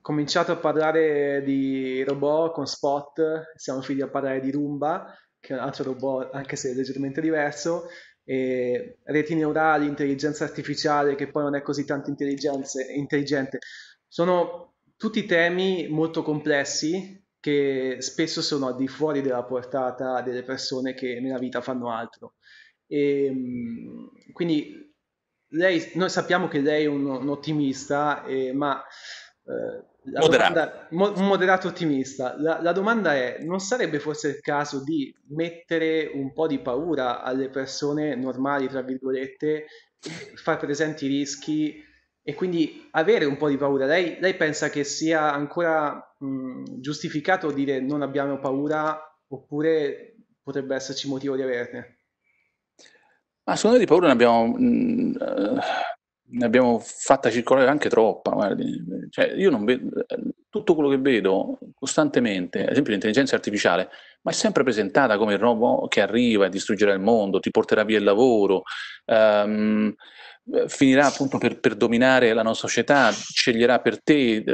cominciato a parlare di robot con Spot, siamo finiti a parlare di Roomba, che è un altro robot, anche se leggermente diverso, e reti neurali, intelligenza artificiale, che poi non è così tanto intelligente. Sono tutti temi molto complessi che spesso sono al di fuori della portata delle persone che nella vita fanno altro. E, ehm, quindi lei, noi sappiamo che lei è un, un ottimista, eh, ma... Eh, Domanda, mo, un moderato ottimista. La, la, domanda è, non sarebbe forse il caso di mettere un po' di paura alle persone normali, tra virgolette, far presenti i rischi e quindi avere un po' di paura. Lei, lei pensa che sia ancora mh, giustificato dire non abbiamo paura oppure potrebbe esserci motivo di averne? Ma secondo me di paura ne abbiamo, mh, eh, ne abbiamo fatta circolare anche troppa. Guardi. Cioè, io non vedo tutto quello che vedo costantemente, ad esempio l'intelligenza artificiale, ma è sempre presentata come il robot che arriva e distruggerà il mondo, ti porterà via il lavoro. Um, finirà appunto per, per dominare la nostra società, sceglierà per te.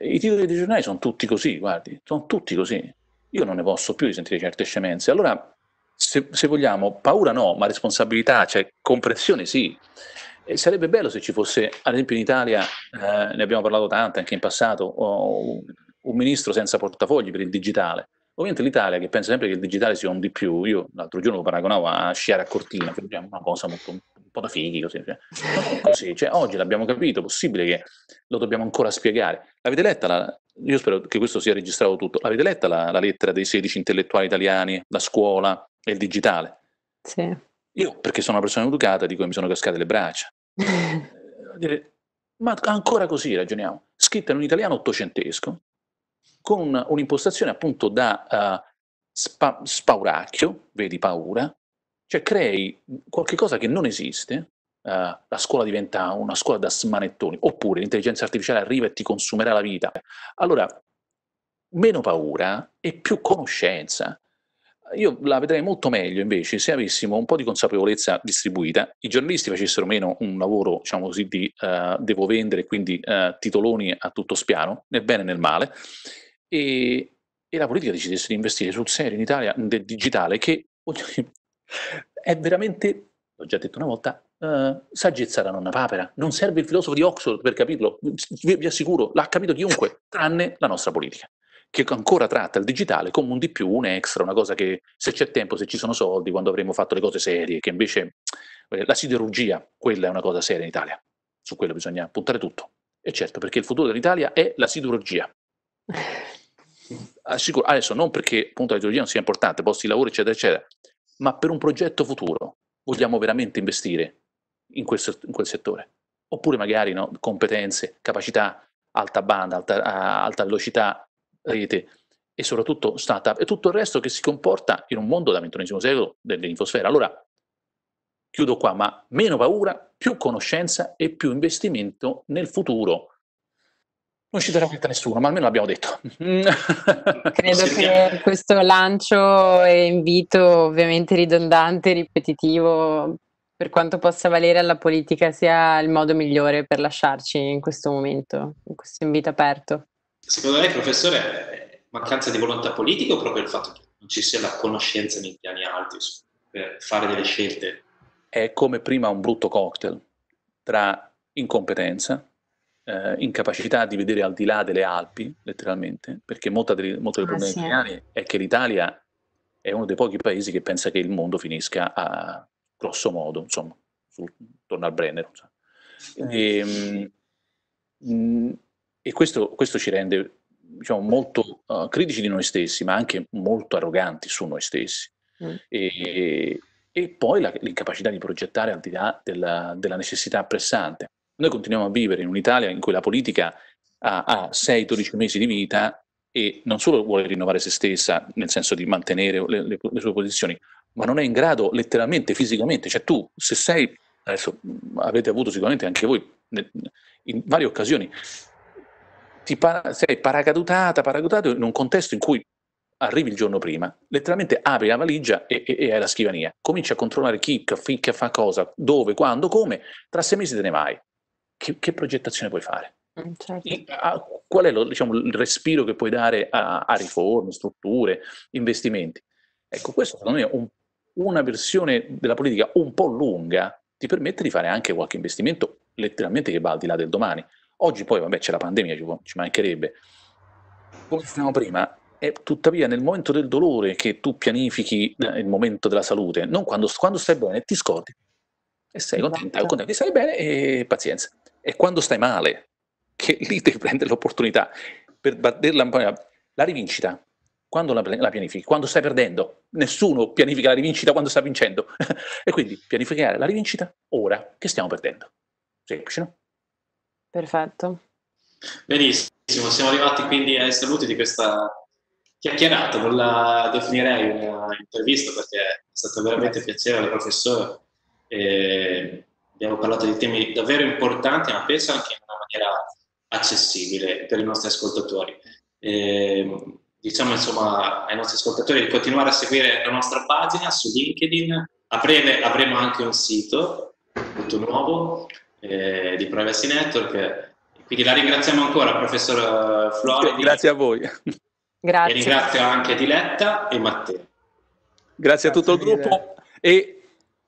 I titoli dei giornali sono tutti così, guardi, sono tutti così. Io non ne posso più di sentire certe scemenze. Allora, se, se vogliamo, paura no, ma responsabilità, cioè comprensione sì. E sarebbe bello se ci fosse, ad esempio in Italia, eh, ne abbiamo parlato tanto anche in passato, oh, un ministro senza portafogli per il digitale. Ovviamente l'Italia che pensa sempre che il digitale sia un di più, io l'altro giorno lo paragonavo a sciare a cortina, che è una cosa molto un po' da fighi così, cioè. così cioè, oggi l'abbiamo capito, è possibile che lo dobbiamo ancora spiegare. L'avete letta? La, io spero che questo sia registrato tutto. L'avete letta la, la lettera dei 16 intellettuali italiani, la scuola e il digitale? Sì. Io, perché sono una persona educata, di cui mi sono cascate le braccia. Dire, ma ancora così ragioniamo. Scritta in un italiano ottocentesco, con un'impostazione appunto da uh, spa- spauracchio, vedi paura, cioè crei qualcosa che non esiste, uh, la scuola diventa una scuola da smanettoni, oppure l'intelligenza artificiale arriva e ti consumerà la vita. Allora, meno paura e più conoscenza. Io la vedrei molto meglio invece se avessimo un po' di consapevolezza distribuita, i giornalisti facessero meno un lavoro, diciamo così, di uh, devo vendere, quindi uh, titoloni a tutto spiano, nel bene e nel male, e, e la politica decidesse di investire sul serio in Italia del digitale che è veramente, l'ho già detto una volta, eh, saggezza da nonna papera. Non serve il filosofo di Oxford per capirlo, vi, vi assicuro, l'ha capito chiunque, tranne la nostra politica che ancora tratta il digitale come un di più, un extra, una cosa che se c'è tempo, se ci sono soldi, quando avremo fatto le cose serie, che invece eh, la siderurgia, quella è una cosa seria in Italia, su quello bisogna puntare tutto. E certo, perché il futuro dell'Italia è la siderurgia. Assicuro, adesso non perché appunto la siderurgia non sia importante, posti di lavoro eccetera eccetera, ma per un progetto futuro vogliamo veramente investire in, questo, in quel settore. Oppure magari no, competenze, capacità, alta banda, alta, alta velocità, rete e soprattutto startup e tutto il resto che si comporta in un mondo dal XXI secolo dell'infosfera. Allora, chiudo qua, ma meno paura, più conoscenza e più investimento nel futuro non ci darà retta nessuno, ma almeno l'abbiamo detto. Credo che questo lancio e invito, ovviamente ridondante, ripetitivo, per quanto possa valere alla politica, sia il modo migliore per lasciarci in questo momento, in questo invito aperto. Secondo lei, professore, è mancanza di volontà politica o proprio il fatto che non ci sia la conoscenza nei piani alti per fare delle scelte? È come prima un brutto cocktail tra incompetenza, eh, incapacità di vedere al di là delle Alpi, letteralmente, perché molto dei, molto del ah, problema sì. italiano è che l'Italia è uno dei pochi paesi che pensa che il mondo finisca a grosso modo, insomma, su, intorno al Brennero. E, ehm, mh, e questo, questo, ci rende diciamo, molto uh, critici di noi stessi, ma anche molto arroganti su noi stessi. Mm. E, e, poi la, l'incapacità di progettare al di là della, della necessità pressante. Noi continuiamo a vivere in un'Italia in cui la politica ha, ha 6-12 mesi di vita e non solo vuole rinnovare se stessa, nel senso di mantenere le, le, le sue posizioni, ma non è in grado letteralmente, fisicamente, cioè tu se sei, adesso avete avuto sicuramente anche voi in varie occasioni, ti para- sei paracadutata, paracadutato in un contesto in cui arrivi il giorno prima, letteralmente apri la valigia e, e, e hai la scrivania, cominci a controllare chi, chi, fa cosa, dove, quando, come, tra sei mesi te ne vai che, che progettazione puoi fare? Mm, certo. Qual è lo, diciamo, il respiro che puoi dare a, a, riforme, strutture, investimenti? Ecco, questo secondo me è un, una versione della politica un po' lunga, ti permette di fare anche qualche investimento letteralmente che va al di là del domani. Oggi poi, vabbè, c'è la pandemia, ci, ci mancherebbe. Come dicevamo prima, è tuttavia nel momento del dolore che tu pianifichi eh, il momento della salute, non quando, quando stai bene, ti scordi. E sei contenta, esatto. contenta di stare bene e pazienza è quando stai male, che lì devi prendere l'opportunità per batterla. La rivincita, quando la, la pianifichi? Quando stai perdendo? Nessuno pianifica la rivincita quando sta vincendo. e quindi pianificare la rivincita ora che stiamo perdendo. Semplice, no? Perfetto. Benissimo, siamo arrivati quindi ai saluti di questa chiacchierata, non la definirei un'intervista perché è stato veramente piacevole, professore. E abbiamo parlato di temi davvero importanti, ma penso anche in una maniera accessibile per i nostri ascoltatori. Eh, diciamo insomma ai nostri ascoltatori di continuare a seguire la nostra pagina su LinkedIn. A breve avremo anche un sito tutto nuovo eh, di Privacy Network. Quindi la ringraziamo ancora, professor Floridi. Grazie a voi. Grazie. E ringrazio anche Diletta e Matteo. Grazie, Grazie a tutto il gruppo. E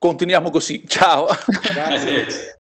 Continuiamo così. Ciao. Grazie. Eh